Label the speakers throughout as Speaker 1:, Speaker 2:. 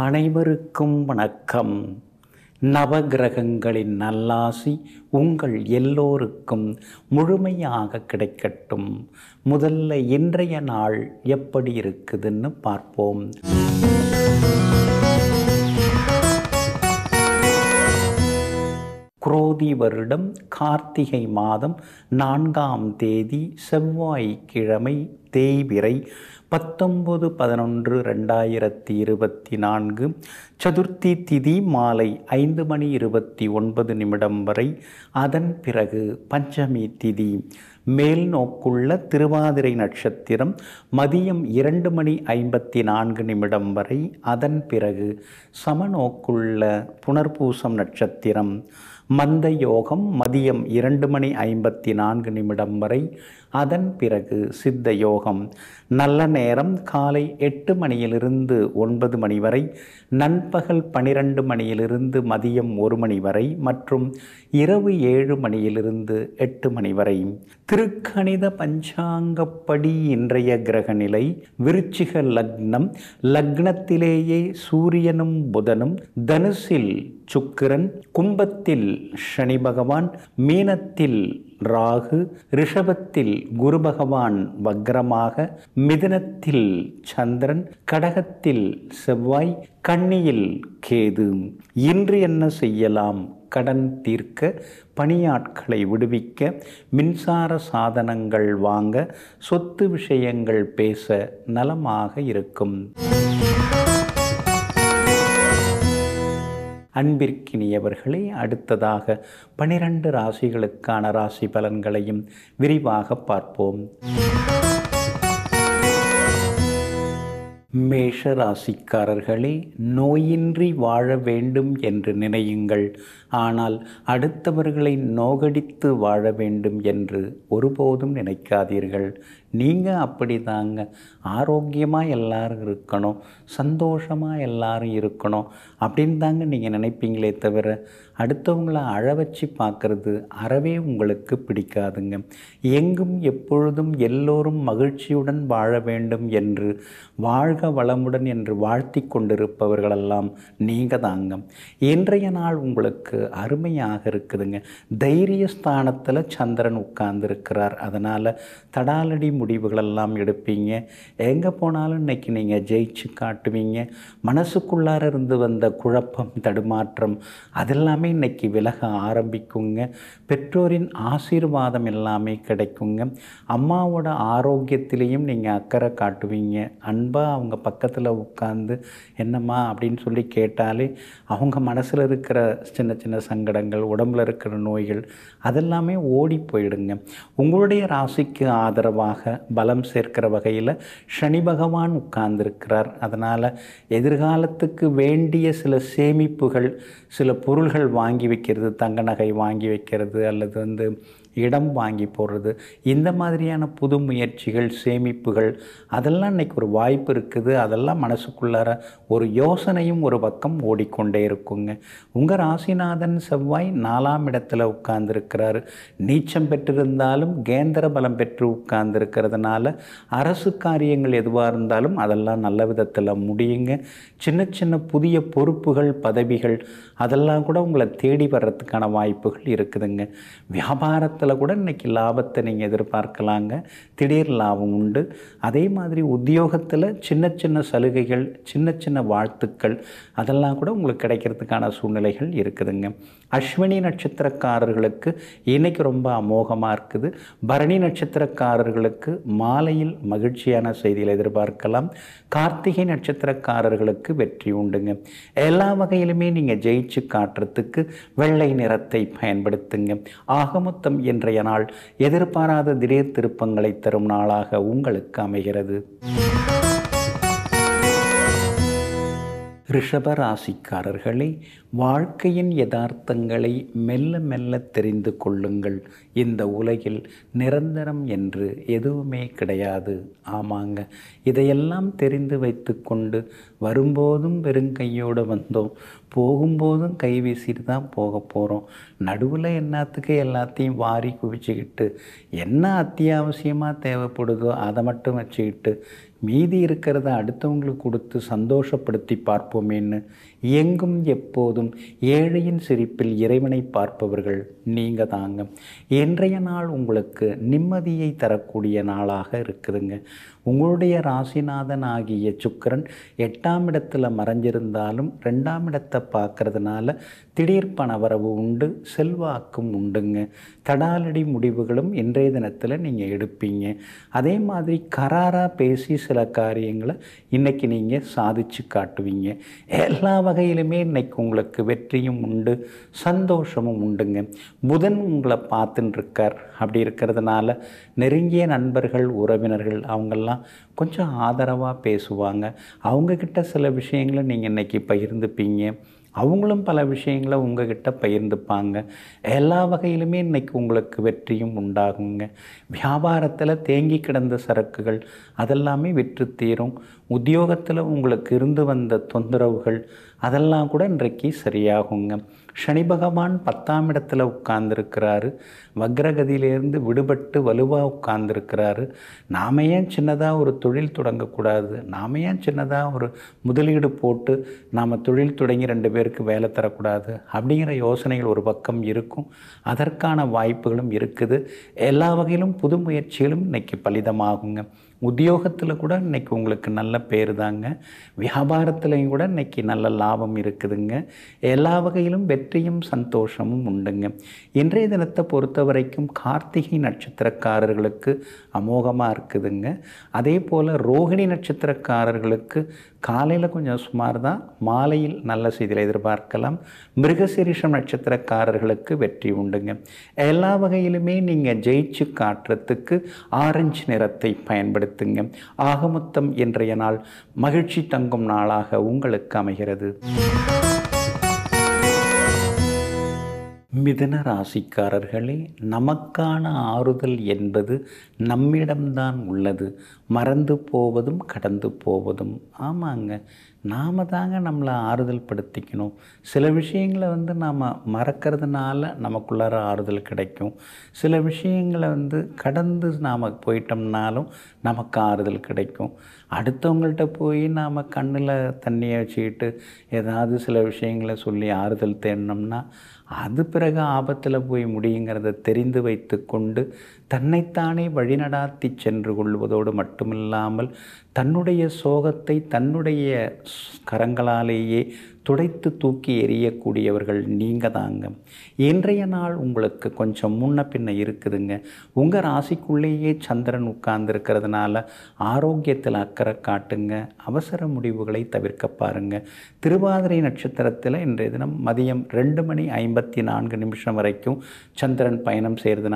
Speaker 1: அனைவருக்கும் வணக்கம் நவகிரகங்களின் நல்லாசி உங்கள் எல்லோருக்கும் முழுமையாக கிடைக்கட்டும் முதல்ல இன்றைய நாள் எப்படி இருக்குதுன்னு பார்ப்போம் குரோதி வருடம் கார்த்திகை மாதம் நான்காம் தேதி செவ்வாய்க்கிழமை தேய்பிரை பத்தொம்பது பதினொன்று ரெண்டாயிரத்தி இருபத்தி நான்கு சதுர்த்தி திதி மாலை ஐந்து மணி இருபத்தி ஒன்பது நிமிடம் வரை அதன் பிறகு பஞ்சமி திதி மேல் நோக்குள்ள திருவாதிரை நட்சத்திரம் மதியம் இரண்டு மணி ஐம்பத்தி நான்கு நிமிடம் வரை அதன் பிறகு சமநோக்குள்ள புனர்பூசம் நட்சத்திரம் மந்த யோகம் மதியம் இரண்டு மணி ஐம்பத்தி நான்கு நிமிடம் வரை அதன் பிறகு சித்த யோகம் நல்ல நேரம் காலை எட்டு மணியிலிருந்து ஒன்பது மணி வரை நண்பகல் பனிரெண்டு மணியிலிருந்து மதியம் ஒரு மணி வரை மற்றும் இரவு ஏழு மணியிலிருந்து எட்டு மணி வரை திருக்கணித பஞ்சாங்கப்படி இன்றைய கிரகநிலை விருச்சிக லக்னம் லக்னத்திலேயே சூரியனும் புதனும் தனுசில் சுக்கிரன் கும்பத்தில் சனி பகவான் மீனத்தில் ராகு ரிஷபத்தில் குரு பகவான் வக்ரமாக மிதனத்தில் சந்திரன் கடகத்தில் செவ்வாய் கண்ணியில் கேது இன்று என்ன செய்யலாம் கடன் தீர்க்க பணியாட்களை விடுவிக்க மின்சார சாதனங்கள் வாங்க சொத்து விஷயங்கள் பேச நலமாக இருக்கும் அன்பிற்கினியவர்களே அடுத்ததாக பனிரெண்டு ராசிகளுக்கான ராசி பலன்களையும் விரிவாக பார்ப்போம் மேஷ ராசிக்காரர்களே நோயின்றி வாழ வேண்டும் என்று நினையுங்கள் ஆனால் அடுத்தவர்களை நோகடித்து வாழ வேண்டும் என்று ஒருபோதும் நினைக்காதீர்கள் நீங்கள் அப்படி தாங்க ஆரோக்கியமாக எல்லோரும் இருக்கணும் சந்தோஷமாக எல்லோரும் இருக்கணும் அப்படின்னு தாங்க நீங்கள் நினைப்பீங்களே தவிர அடுத்தவங்கள அழ வச்சு பார்க்குறது அறவே உங்களுக்கு பிடிக்காதுங்க எங்கும் எப்பொழுதும் எல்லோரும் மகிழ்ச்சியுடன் வாழ வேண்டும் என்று வாழ்க வளமுடன் என்று வாழ்த்தி கொண்டிருப்பவர்களெல்லாம் நீங்கள் தாங்க இன்றைய நாள் உங்களுக்கு இருக்குது அருமையாக இருக்குதுங்க தைரிய ஸ்தானத்தில் சந்திரன் உட்கார்ந்துருக்கிறார் அதனால் தடாலடி முடிவுகளெல்லாம் எடுப்பீங்க எங்கே போனாலும் இன்றைக்கி நீங்கள் ஜெயிச்சு காட்டுவீங்க மனசுக்குள்ளார இருந்து வந்த குழப்பம் தடுமாற்றம் அதெல்லாமே இன்றைக்கி விலக ஆரம்பிக்குங்க பெற்றோரின் ஆசீர்வாதம் எல்லாமே கிடைக்குங்க அம்மாவோட ஆரோக்கியத்திலையும் நீங்கள் அக்கறை காட்டுவீங்க அன்பாக அவங்க பக்கத்தில் உட்காந்து என்னம்மா அப்படின்னு சொல்லி கேட்டாலே அவங்க மனசில் இருக்கிற சின்ன சின்ன சின்ன சங்கடங்கள் உடம்பில் இருக்கிற நோய்கள் அதெல்லாமே ஓடி போயிடுங்க உங்களுடைய ராசிக்கு ஆதரவாக பலம் சேர்க்கிற வகையில் சனி பகவான் உட்கார்ந்திருக்கிறார் அதனால் எதிர்காலத்துக்கு வேண்டிய சில சேமிப்புகள் சில பொருள்கள் வாங்கி வைக்கிறது தங்க நகை வாங்கி வைக்கிறது அல்லது வந்து இடம் வாங்கி போடுறது இந்த மாதிரியான புது முயற்சிகள் சேமிப்புகள் அதெல்லாம் இன்றைக்கி ஒரு வாய்ப்பு இருக்குது அதெல்லாம் மனசுக்குள்ளார ஒரு யோசனையும் ஒரு பக்கம் ஓடிக்கொண்டே இருக்குங்க உங்கள் ராசிநாதன் செவ்வாய் நாலாம் இடத்துல உட்கார்ந்துருக்கிறாரு நீச்சம் பெற்றிருந்தாலும் கேந்திர பலம் பெற்று உட்கார்ந்துருக்கிறதுனால அரசு காரியங்கள் எதுவாக இருந்தாலும் அதெல்லாம் நல்ல விதத்தில் முடியுங்க சின்ன சின்ன புதிய பொறுப்புகள் பதவிகள் அதெல்லாம் கூட உங்களை தேடி வர்றதுக்கான வாய்ப்புகள் இருக்குதுங்க வியாபாரத்தில் நாட்களில் கூட இன்றைக்கி லாபத்தை நீங்கள் எதிர்பார்க்கலாங்க திடீர் லாபம் உண்டு அதே மாதிரி உத்தியோகத்தில் சின்ன சின்ன சலுகைகள் சின்ன சின்ன வாழ்த்துக்கள் அதெல்லாம் கூட உங்களுக்கு கிடைக்கிறதுக்கான சூழ்நிலைகள் இருக்குதுங்க அஸ்வினி நட்சத்திரக்காரர்களுக்கு இன்றைக்கி ரொம்ப அமோகமாக இருக்குது பரணி நட்சத்திரக்காரர்களுக்கு மாலையில் மகிழ்ச்சியான செய்திகளை எதிர்பார்க்கலாம் கார்த்திகை நட்சத்திரக்காரர்களுக்கு வெற்றி உண்டுங்க எல்லா வகையிலுமே நீங்கள் ஜெயிச்சு காட்டுறதுக்கு வெள்ளை நிறத்தை பயன்படுத்துங்க ஆக மொத்தம் இன்றைய நாள் எதிர்பாராத திடீர் திருப்பங்களை தரும் நாளாக உங்களுக்கு அமைகிறது ரிஷபராசிக்காரர்களே வாழ்க்கையின் யதார்த்தங்களை மெல்ல மெல்ல தெரிந்து கொள்ளுங்கள் இந்த உலகில் நிரந்தரம் என்று எதுவுமே கிடையாது ஆமாங்க இதையெல்லாம் தெரிந்து வைத்து கொண்டு வரும்போதும் பெருங்கையோடு வந்தோம் போகும்போதும் கை வீசிட்டு தான் போக போகிறோம் நடுவில் என்னத்துக்கு எல்லாத்தையும் வாரி குவிச்சுக்கிட்டு என்ன அத்தியாவசியமாக தேவைப்படுதோ அதை மட்டும் வச்சுக்கிட்டு மீதி இருக்கிறத அடுத்தவங்களுக்கு கொடுத்து சந்தோஷப்படுத்தி பார்ப்போமேன்னு எங்கும் எப்போதும் ஏழையின் சிரிப்பில் இறைவனை பார்ப்பவர்கள் நீங்க தாங்க இன்றைய நாள் உங்களுக்கு நிம்மதியை தரக்கூடிய நாளாக இருக்குதுங்க உங்களுடைய ராசிநாதன் ஆகிய சுக்கரன் எட்டாம் இடத்துல மறைஞ்சிருந்தாலும் ரெண்டாம் இடத்தை பார்க்கறதுனால திடீர் பணவரவு உண்டு செல்வாக்கும் உண்டுங்க தடாலடி முடிவுகளும் இன்றைய தினத்தில் நீங்கள் எடுப்பீங்க அதே மாதிரி கராராக பேசி சில காரியங்களை இன்றைக்கி நீங்கள் சாதிச்சு காட்டுவீங்க எல்லா வகையிலுமே இன்றைக்கு உங்களுக்கு வெற்றியும் உண்டு சந்தோஷமும் உண்டுங்க புதன் உங்களை பார்த்துட்டுருக்கார் அப்படி இருக்கிறதுனால நெருங்கிய நண்பர்கள் உறவினர்கள் அவங்கெல்லாம் கொஞ்சம் ஆதரவாக பேசுவாங்க அவங்கக்கிட்ட சில விஷயங்களை நீங்கள் இன்றைக்கி பகிர்ந்துப்பீங்க அவங்களும் பல விஷயங்களை உங்ககிட்ட பகிர்ந்துப்பாங்க எல்லா வகையிலுமே இன்றைக்கி உங்களுக்கு வெற்றியும் உண்டாகுங்க வியாபாரத்தில் தேங்கி கிடந்த சரக்குகள் அதெல்லாமே விற்று தீரும் உத்தியோகத்தில் உங்களுக்கு இருந்து வந்த தொந்தரவுகள் அதெல்லாம் கூட இன்றைக்கு சரியாகுங்க சனி பகவான் பத்தாம் இடத்துல உட்கார்ந்துருக்கிறாரு வக்ரகதியிலேருந்து விடுபட்டு வலுவாக உட்கார்ந்துருக்கிறாரு நாம ஏன் சின்னதாக ஒரு தொழில் தொடங்கக்கூடாது நாம ஏன் சின்னதாக ஒரு முதலீடு போட்டு நாம் தொழில் தொடங்கி ரெண்டு பேருக்கு வேலை தரக்கூடாது அப்படிங்கிற யோசனைகள் ஒரு பக்கம் இருக்கும் அதற்கான வாய்ப்புகளும் இருக்குது எல்லா வகையிலும் புது முயற்சிகளும் இன்றைக்கி பலிதமாகுங்க உத்தியோகத்தில் கூட இன்றைக்கி உங்களுக்கு நல்ல பேர் தாங்க வியாபாரத்துலேயும் கூட இன்றைக்கி நல்ல லாபம் இருக்குதுங்க எல்லா வகையிலும் வெற்றியும் சந்தோஷமும் உண்டுங்க இன்றைய தினத்தை பொறுத்த வரைக்கும் கார்த்திகை நட்சத்திரக்காரர்களுக்கு அமோகமாக இருக்குதுங்க அதே போல் ரோகிணி நட்சத்திரக்காரர்களுக்கு காலையில் கொஞ்சம் சுமார் தான் மாலையில் நல்ல செய்தியில் எதிர்பார்க்கலாம் மிருகசிரிஷம் நட்சத்திரக்காரர்களுக்கு வெற்றி உண்டுங்க எல்லா வகையிலுமே நீங்கள் ஜெயிச்சு காட்டுறதுக்கு ஆரஞ்சு நிறத்தை பயன்படுத்துங்க ஆகமொத்தம் இன்றைய நாள் மகிழ்ச்சி தங்கும் நாளாக உங்களுக்கு அமைகிறது மிதன ராசிக்காரர்களே நமக்கான ஆறுதல் என்பது நம்மிடம்தான் உள்ளது மறந்து போவதும் கடந்து போவதும் ஆமாங்க நாம் தாங்க நம்மளை ஆறுதல் படுத்திக்கணும் சில விஷயங்களை வந்து நாம் மறக்கிறதுனால நமக்குள்ளார ஆறுதல் கிடைக்கும் சில விஷயங்களை வந்து கடந்து நாம் போயிட்டோம்னாலும் நமக்கு ஆறுதல் கிடைக்கும் அடுத்தவங்கள்ட்ட போய் நாம் கண்ணில் தண்ணியை வச்சுக்கிட்டு ஏதாவது சில விஷயங்களை சொல்லி ஆறுதல் தேடினோம்னா அது பிறகு ஆபத்தில் போய் முடியுங்கிறத தெரிந்து வைத்து கொண்டு தன்னைத்தானே வழிநடாத்தி சென்று கொள்வதோடு மட்டுமில்லாமல் தன்னுடைய சோகத்தை தன்னுடைய கரங்களாலேயே துடைத்து தூக்கி எறியக்கூடியவர்கள் நீங்கள் தாங்க இன்றைய நாள் உங்களுக்கு கொஞ்சம் முன்ன பின்ன இருக்குதுங்க உங்கள் ராசிக்குள்ளேயே சந்திரன் உட்கார்ந்துருக்கிறதுனால ஆரோக்கியத்தில் அக்கறை காட்டுங்க அவசர முடிவுகளை தவிர்க்க பாருங்கள் திருவாதிரை நட்சத்திரத்தில் இன்றைய தினம் மதியம் ரெண்டு மணி ஐம்பத்தி நான்கு நிமிஷம் வரைக்கும் சந்திரன் பயணம் செய்கிறதுனால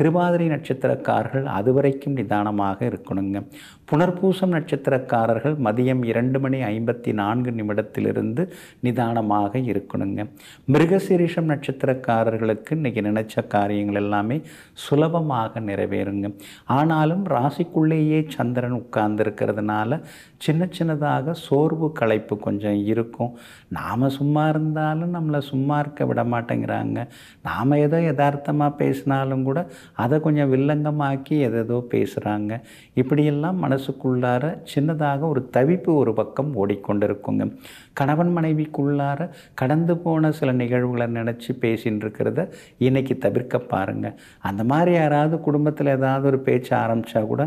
Speaker 1: திருவாதிரை நட்சத்திரக்காரர்கள் அதுவரைக்கும் நிதானமாக இருக்கணுங்க புனர்பூசம் நட்சத்திரக்காரர்கள் மதியம் இரண்டு மணி ஐம்பத்தி நான்கு நிமிடத்திலிருந்து நிதானமாக இருக்கணுங்க மிருகசீரிஷம் நட்சத்திரக்காரர்களுக்கு இன்றைக்கி நினைச்ச காரியங்கள் எல்லாமே சுலபமாக நிறைவேறுங்க ஆனாலும் ராசிக்குள்ளேயே சந்திரன் உட்கார்ந்துருக்கிறதுனால சின்ன சின்னதாக சோர்வு களைப்பு கொஞ்சம் இருக்கும் நாம் சும்மா இருந்தாலும் நம்மளை சும்மா இருக்க விட மாட்டேங்கிறாங்க நாம் ஏதோ யதார்த்தமாக பேசினாலும் கூட அதை கொஞ்சம் வில்லங்கமாக்கி எதோ பேசுகிறாங்க இப்படியெல்லாம் மனசுக்குள்ளார சின்னதாக ஒரு தவிப்பு ஒரு பக்கம் ஓடிக்கொண்டிருக்குங்க கணவன் மனைவிக்குள்ளார கடந்து போன சில நிகழ்வுகளை நினச்சி பேசின்னு இருக்கிறத இன்றைக்கி தவிர்க்க பாருங்கள் அந்த மாதிரி யாராவது குடும்பத்தில் ஏதாவது ஒரு பேச்சு ஆரம்பித்தா கூட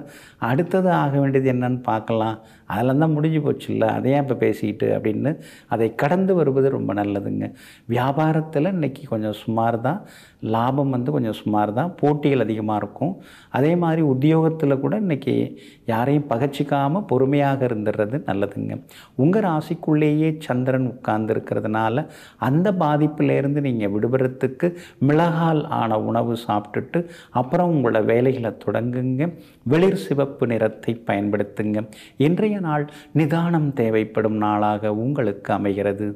Speaker 1: அடுத்தது ஆக வேண்டியது என்னன்னு பார்க்கலாம் அதெல்லாம் தான் முடிஞ்சு போச்சு இல்லை அதையே இப்போ பேசிக்கிட்டு அப்படின்னு அதை கடந்து வருவது ரொம்ப நல்லதுங்க வியாபாரத்தில் இன்றைக்கி கொஞ்சம் சுமார் தான் லாபம் வந்து கொஞ்சம் சுமார் தான் போட்டிகள் அதிகமாக இருக்கும் அதே மாதிரி உத்தியோகத்தில் கூட இன்றைக்கி யாரையும் பகச்சிக்காமல் பொறுமையாக இருந்துடுறது நல்லதுங்க உங்கள் ராசிக்குள்ளேயே சந்திரன் உட்கார்ந்து இருக்கிறதுனால அந்த பாதிப்பிலேருந்து நீங்கள் விடுபடுறதுக்கு மிளகால் ஆன உணவு சாப்பிட்டுட்டு அப்புறம் உங்களோட வேலைகளை தொடங்குங்க வெளிர் சிவப்பு நிறத்தை பயன்படுத்துங்க இன்றைய நாள் நிதானம் தேவைப்படும் நாளாக உங்களுக்கு அமைகிறது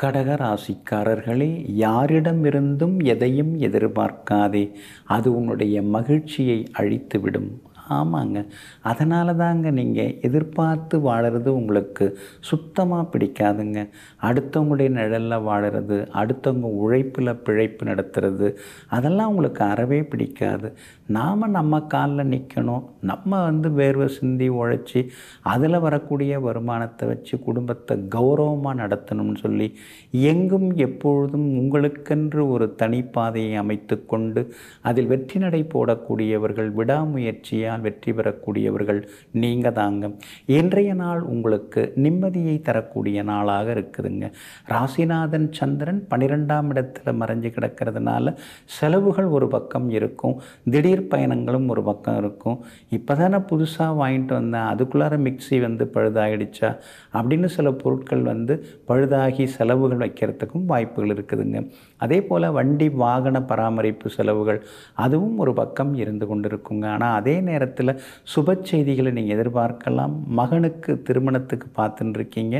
Speaker 1: கடக ராசிக்காரர்களே யாரிடமிருந்தும் எதையும் எதிர்பார்க்காதே அது உன்னுடைய மகிழ்ச்சியை அழித்துவிடும் ஆமாங்க அதனால தாங்க நீங்கள் எதிர்பார்த்து வாழறது உங்களுக்கு சுத்தமாக பிடிக்காதுங்க அடுத்தவங்களுடைய நிழலில் வாழறது அடுத்தவங்க உழைப்பில் பிழைப்பு நடத்துறது அதெல்லாம் உங்களுக்கு அறவே பிடிக்காது நாம் நம்ம காலில் நிற்கணும் நம்ம வந்து வேர்வை சிந்தி உழைச்சி அதில் வரக்கூடிய வருமானத்தை வச்சு குடும்பத்தை கௌரவமாக நடத்தணும்னு சொல்லி எங்கும் எப்பொழுதும் உங்களுக்கென்று ஒரு தனிப்பாதையை அமைத்து கொண்டு அதில் வெற்றி நடை போடக்கூடியவர்கள் விடாமுயற்சியாக தான் வெற்றி பெறக்கூடியவர்கள் நீங்கள் தாங்க இன்றைய நாள் உங்களுக்கு நிம்மதியை தரக்கூடிய நாளாக இருக்குதுங்க ராசிநாதன் சந்திரன் பன்னிரெண்டாம் இடத்தில் மறைஞ்சு கிடக்கிறதுனால செலவுகள் ஒரு பக்கம் இருக்கும் திடீர் பயணங்களும் ஒரு பக்கம் இருக்கும் இப்போ தானே புதுசாக வாங்கிட்டு வந்தேன் அதுக்குள்ளார மிக்சி வந்து பழுதாயிடுச்சா அப்படின்னு சில பொருட்கள் வந்து பழுதாகி செலவுகள் வைக்கிறதுக்கும் வாய்ப்புகள் இருக்குதுங்க அதே போல் வண்டி வாகன பராமரிப்பு செலவுகள் அதுவும் ஒரு பக்கம் இருந்து கொண்டிருக்குங்க ஆனால் அதே நேரத்தில் சுப செய்திகளை நீங்கள் எதிர்பார்க்கலாம் மகனுக்கு திருமணத்துக்கு பார்த்துன்னு இருக்கீங்க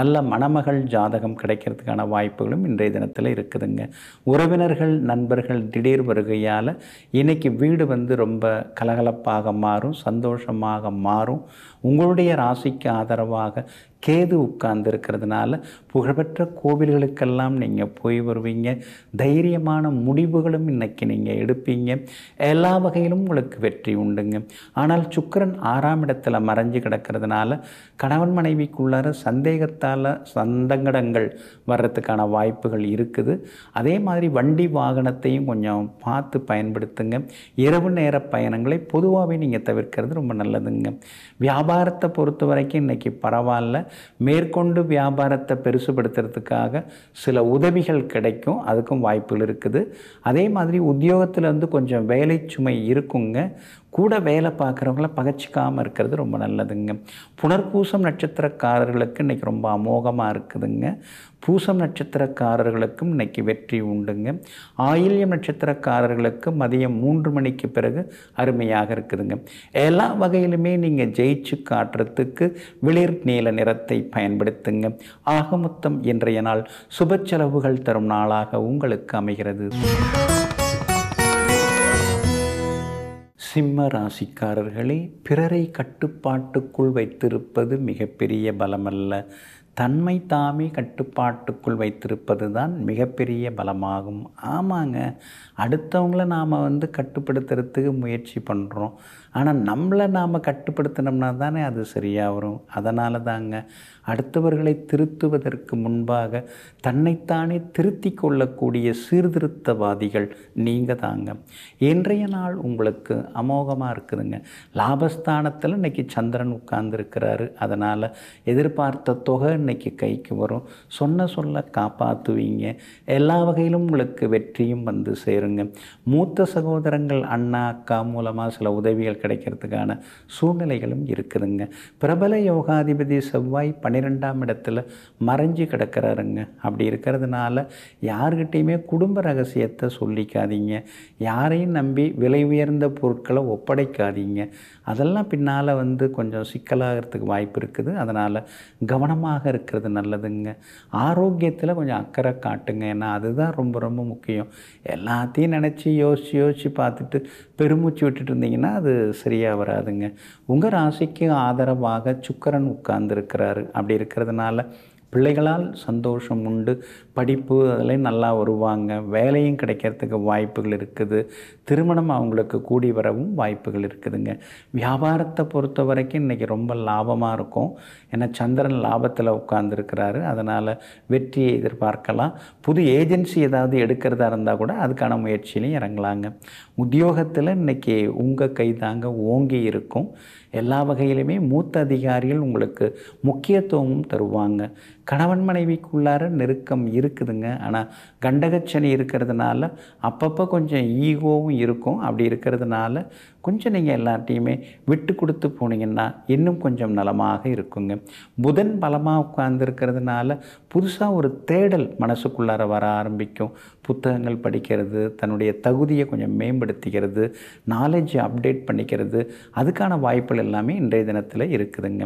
Speaker 1: நல்ல மணமகள் ஜாதகம் கிடைக்கிறதுக்கான வாய்ப்புகளும் இன்றைய தினத்தில் இருக்குதுங்க உறவினர்கள் நண்பர்கள் திடீர் வருகையால் இன்றைக்கி வீடு வந்து ரொம்ப கலகலப்பாக மாறும் சந்தோஷமாக மாறும் உங்களுடைய ராசிக்கு ஆதரவாக கேது உட்கார்ந்து இருக்கிறதுனால புகழ்பெற்ற கோவில்களுக்கெல்லாம் நீங்கள் போய் வருவீங்க தைரியமான முடிவுகளும் இன்றைக்கி நீங்கள் எடுப்பீங்க எல்லா வகையிலும் உங்களுக்கு வெற்றி உண்டுங்க ஆனால் சுக்கரன் ஆறாம் இடத்துல மறைஞ்சு கிடக்கிறதுனால கணவன் மனைவிக்குள்ளார சந்தேகத்தால் சந்தங்கடங்கள் வர்றதுக்கான வாய்ப்புகள் இருக்குது அதே மாதிரி வண்டி வாகனத்தையும் கொஞ்சம் பார்த்து பயன்படுத்துங்க இரவு நேர பயணங்களை பொதுவாகவே நீங்கள் தவிர்க்கிறது ரொம்ப நல்லதுங்க வியாபாரத்தை பொறுத்த வரைக்கும் இன்றைக்கி பரவாயில்ல மேற்கொண்டு வியாபாரத்தை பெருசுபடுத்துறதுக்காக சில உதவிகள் கிடைக்கும் அதுக்கும் வாய்ப்புகள் இருக்குது அதே மாதிரி உத்தியோகத்தில் வந்து கொஞ்சம் வேலை சுமை இருக்குங்க கூட வேலை பார்க்குறவங்கள பகச்சிக்காமல் இருக்கிறது ரொம்ப நல்லதுங்க புனர்பூசம் நட்சத்திரக்காரர்களுக்கு இன்றைக்கி ரொம்ப அமோகமாக இருக்குதுங்க பூசம் நட்சத்திரக்காரர்களுக்கும் இன்னைக்கு வெற்றி உண்டுங்க ஆயில்யம் நட்சத்திரக்காரர்களுக்கு மதியம் மூன்று மணிக்கு பிறகு அருமையாக இருக்குதுங்க எல்லா வகையிலுமே நீங்கள் ஜெயிச்சு காட்டுறதுக்கு வெளிர் நீல நிறத்தை பயன்படுத்துங்க ஆகமொத்தம் இன்றைய நாள் சுப செலவுகள் தரும் நாளாக உங்களுக்கு அமைகிறது சிம்ம ராசிக்காரர்களே பிறரை கட்டுப்பாட்டுக்குள் வைத்திருப்பது மிகப்பெரிய பலமல்ல தன்மை தாமே கட்டுப்பாட்டுக்குள் வைத்திருப்பது தான் மிகப்பெரிய பலமாகும் ஆமாங்க அடுத்தவங்கள நாம் வந்து கட்டுப்படுத்துறதுக்கு முயற்சி பண்ணுறோம் ஆனால் நம்மளை நாம் கட்டுப்படுத்தினோம்னா தானே அது சரியாக வரும் அதனால தாங்க அடுத்தவர்களை திருத்துவதற்கு முன்பாக தன்னைத்தானே திருத்தி கொள்ளக்கூடிய சீர்திருத்தவாதிகள் நீங்கள் தாங்க இன்றைய நாள் உங்களுக்கு அமோகமாக இருக்குதுங்க லாபஸ்தானத்தில் இன்றைக்கி சந்திரன் உட்கார்ந்துருக்கிறாரு அதனால் எதிர்பார்த்த தொகை இன்றைக்கி கைக்கு வரும் சொன்ன சொல்ல காப்பாற்றுவீங்க எல்லா வகையிலும் உங்களுக்கு வெற்றியும் வந்து சேருங்க மூத்த சகோதரங்கள் அண்ணா அக்கா மூலமாக சில உதவிகள் கிடைக்கிறதுக்கான சூழ்நிலைகளும் இருக்குதுங்க பிரபல யோகாதிபதி செவ்வாய் பனி பன்னிரெண்டாம் இடத்துல மறைஞ்சு கிடக்கிறாருங்க அப்படி இருக்கிறதுனால யார்கிட்டையுமே குடும்ப ரகசியத்தை சொல்லிக்காதீங்க யாரையும் நம்பி விலை உயர்ந்த பொருட்களை ஒப்படைக்காதீங்க அதெல்லாம் பின்னால் வந்து கொஞ்சம் சிக்கலாகிறதுக்கு வாய்ப்பு இருக்குது அதனால் கவனமாக இருக்கிறது நல்லதுங்க ஆரோக்கியத்தில் கொஞ்சம் அக்கறை காட்டுங்க ஏன்னா அதுதான் ரொம்ப ரொம்ப முக்கியம் எல்லாத்தையும் நினச்சி யோசித்து யோசித்து பார்த்துட்டு பெருமூச்சு விட்டுட்டு இருந்தீங்கன்னா அது சரியாக வராதுங்க உங்கள் ராசிக்கு ஆதரவாக சுக்கரன் உட்கார்ந்துருக்கிறாரு அப்படி இருக்கிறதுனால பிள்ளைகளால் சந்தோஷம் உண்டு படிப்பு அதில் நல்லா வருவாங்க வேலையும் கிடைக்கிறதுக்கு வாய்ப்புகள் இருக்குது திருமணம் அவங்களுக்கு கூடி வரவும் வாய்ப்புகள் இருக்குதுங்க வியாபாரத்தை பொறுத்த வரைக்கும் இன்றைக்கி ரொம்ப லாபமாக இருக்கும் ஏன்னா சந்திரன் லாபத்தில் உட்கார்ந்துருக்கிறாரு அதனால் வெற்றியை எதிர்பார்க்கலாம் புது ஏஜென்சி ஏதாவது எடுக்கிறதா இருந்தால் கூட அதுக்கான முயற்சியிலையும் இறங்கலாங்க உத்தியோகத்தில் இன்றைக்கி உங்கள் கை தாங்க ஓங்கி இருக்கும் எல்லா வகையிலுமே மூத்த அதிகாரிகள் உங்களுக்கு முக்கியத்துவமும் தருவாங்க கணவன் மனைவிக்குள்ளார நெருக்கம் இரு இருக்குதுங்க ஆனால் கண்டகச்சனி இருக்கிறதுனால அப்பப்போ கொஞ்சம் ஈகோவும் இருக்கும் அப்படி இருக்கிறதுனால கொஞ்சம் நீங்கள் எல்லாத்தையுமே விட்டு கொடுத்து போனீங்கன்னா இன்னும் கொஞ்சம் நலமாக இருக்குங்க புதன் பலமாக உட்கார்ந்துருக்கிறதுனால புதுசாக ஒரு தேடல் மனசுக்குள்ளார வர ஆரம்பிக்கும் புத்தகங்கள் படிக்கிறது தன்னுடைய தகுதியை கொஞ்சம் மேம்படுத்திக்கிறது நாலேஜை அப்டேட் பண்ணிக்கிறது அதுக்கான வாய்ப்புகள் எல்லாமே இன்றைய தினத்தில் இருக்குதுங்க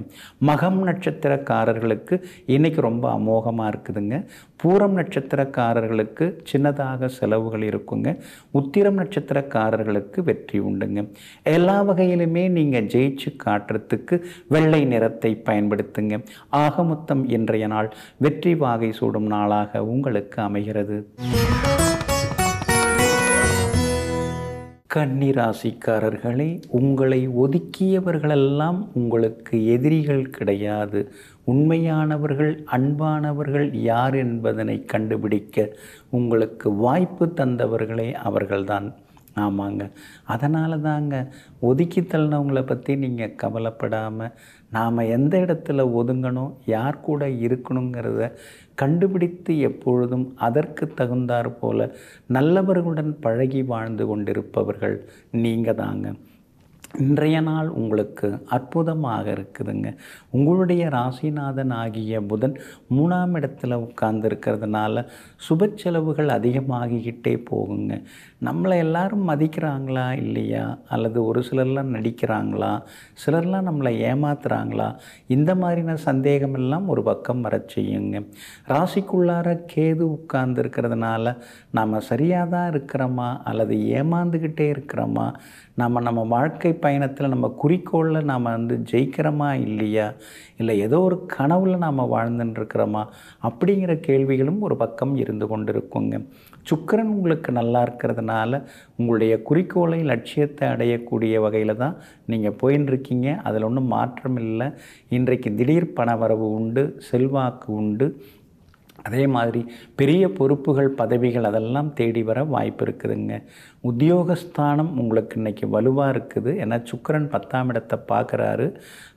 Speaker 1: மகம் நட்சத்திரக்காரர்களுக்கு இன்றைக்கி ரொம்ப அமோகமாக இருக்குதுங்க பூரம் நட்சத்திரக்காரர்களுக்கு சின்னதாக செலவுகள் இருக்குங்க உத்திரம் நட்சத்திரக்காரர்களுக்கு வெற்றி உண்டுங்க எல்லா வகையிலுமே நீங்கள் ஜெயிச்சு காட்டுறதுக்கு வெள்ளை நிறத்தை பயன்படுத்துங்க ஆகமொத்தம் இன்றைய நாள் வெற்றி வாகை சூடும் நாளாக உங்களுக்கு அமைகிறது கன்னிராசிக்காரர்களே உங்களை ஒதுக்கியவர்களெல்லாம் உங்களுக்கு எதிரிகள் கிடையாது உண்மையானவர்கள் அன்பானவர்கள் யார் என்பதனை கண்டுபிடிக்க உங்களுக்கு வாய்ப்பு தந்தவர்களே அவர்கள்தான் ஆமாங்க அதனால தாங்க ஒதுக்கி தள்ளினவங்களை பற்றி நீங்கள் கவலைப்படாமல் நாம் எந்த இடத்துல ஒதுங்கணும் யார் கூட இருக்கணுங்கிறத கண்டுபிடித்து எப்பொழுதும் அதற்கு தகுந்தாற் போல நல்லவர்களுடன் பழகி வாழ்ந்து கொண்டிருப்பவர்கள் நீங்கள் தாங்க இன்றைய நாள் உங்களுக்கு அற்புதமாக இருக்குதுங்க உங்களுடைய ராசிநாதன் ஆகிய புதன் மூணாம் இடத்துல உட்கார்ந்து இருக்கிறதுனால சுப செலவுகள் அதிகமாகிக்கிட்டே போகுங்க நம்மளை எல்லாரும் மதிக்கிறாங்களா இல்லையா அல்லது ஒரு சிலர்லாம் நடிக்கிறாங்களா சிலர்லாம் நம்மளை ஏமாத்துகிறாங்களா இந்த மாதிரின சந்தேகமெல்லாம் ஒரு பக்கம் வர செய்யுங்க ராசிக்குள்ளார கேது உட்கார்ந்து இருக்கிறதுனால நாம் சரியாக தான் இருக்கிறோமா அல்லது ஏமாந்துக்கிட்டே இருக்கிறோமா நம்ம நம்ம வாழ்க்கை பயணத்தில் நம்ம குறிக்கோளில் நாம் வந்து ஜெயிக்கிறோமா இல்லையா இல்லை ஏதோ ஒரு கனவில் நாம் வாழ்ந்துட்டுருக்கிறோமா அப்படிங்கிற கேள்விகளும் ஒரு பக்கம் இருந்து கொண்டிருக்குங்க சுக்கரன் உங்களுக்கு நல்லா இருக்கிறதுனால உங்களுடைய குறிக்கோளை லட்சியத்தை அடையக்கூடிய வகையில் தான் நீங்கள் போயின்னு அதில் ஒன்றும் மாற்றம் இல்லை இன்றைக்கு திடீர் பணவரவு உண்டு செல்வாக்கு உண்டு அதே மாதிரி பெரிய பொறுப்புகள் பதவிகள் அதெல்லாம் தேடி வர வாய்ப்பு இருக்குதுங்க உத்தியோகஸ்தானம் உங்களுக்கு இன்றைக்கி வலுவாக இருக்குது ஏன்னா சுக்கரன் பத்தாம் இடத்தை பார்க்குறாரு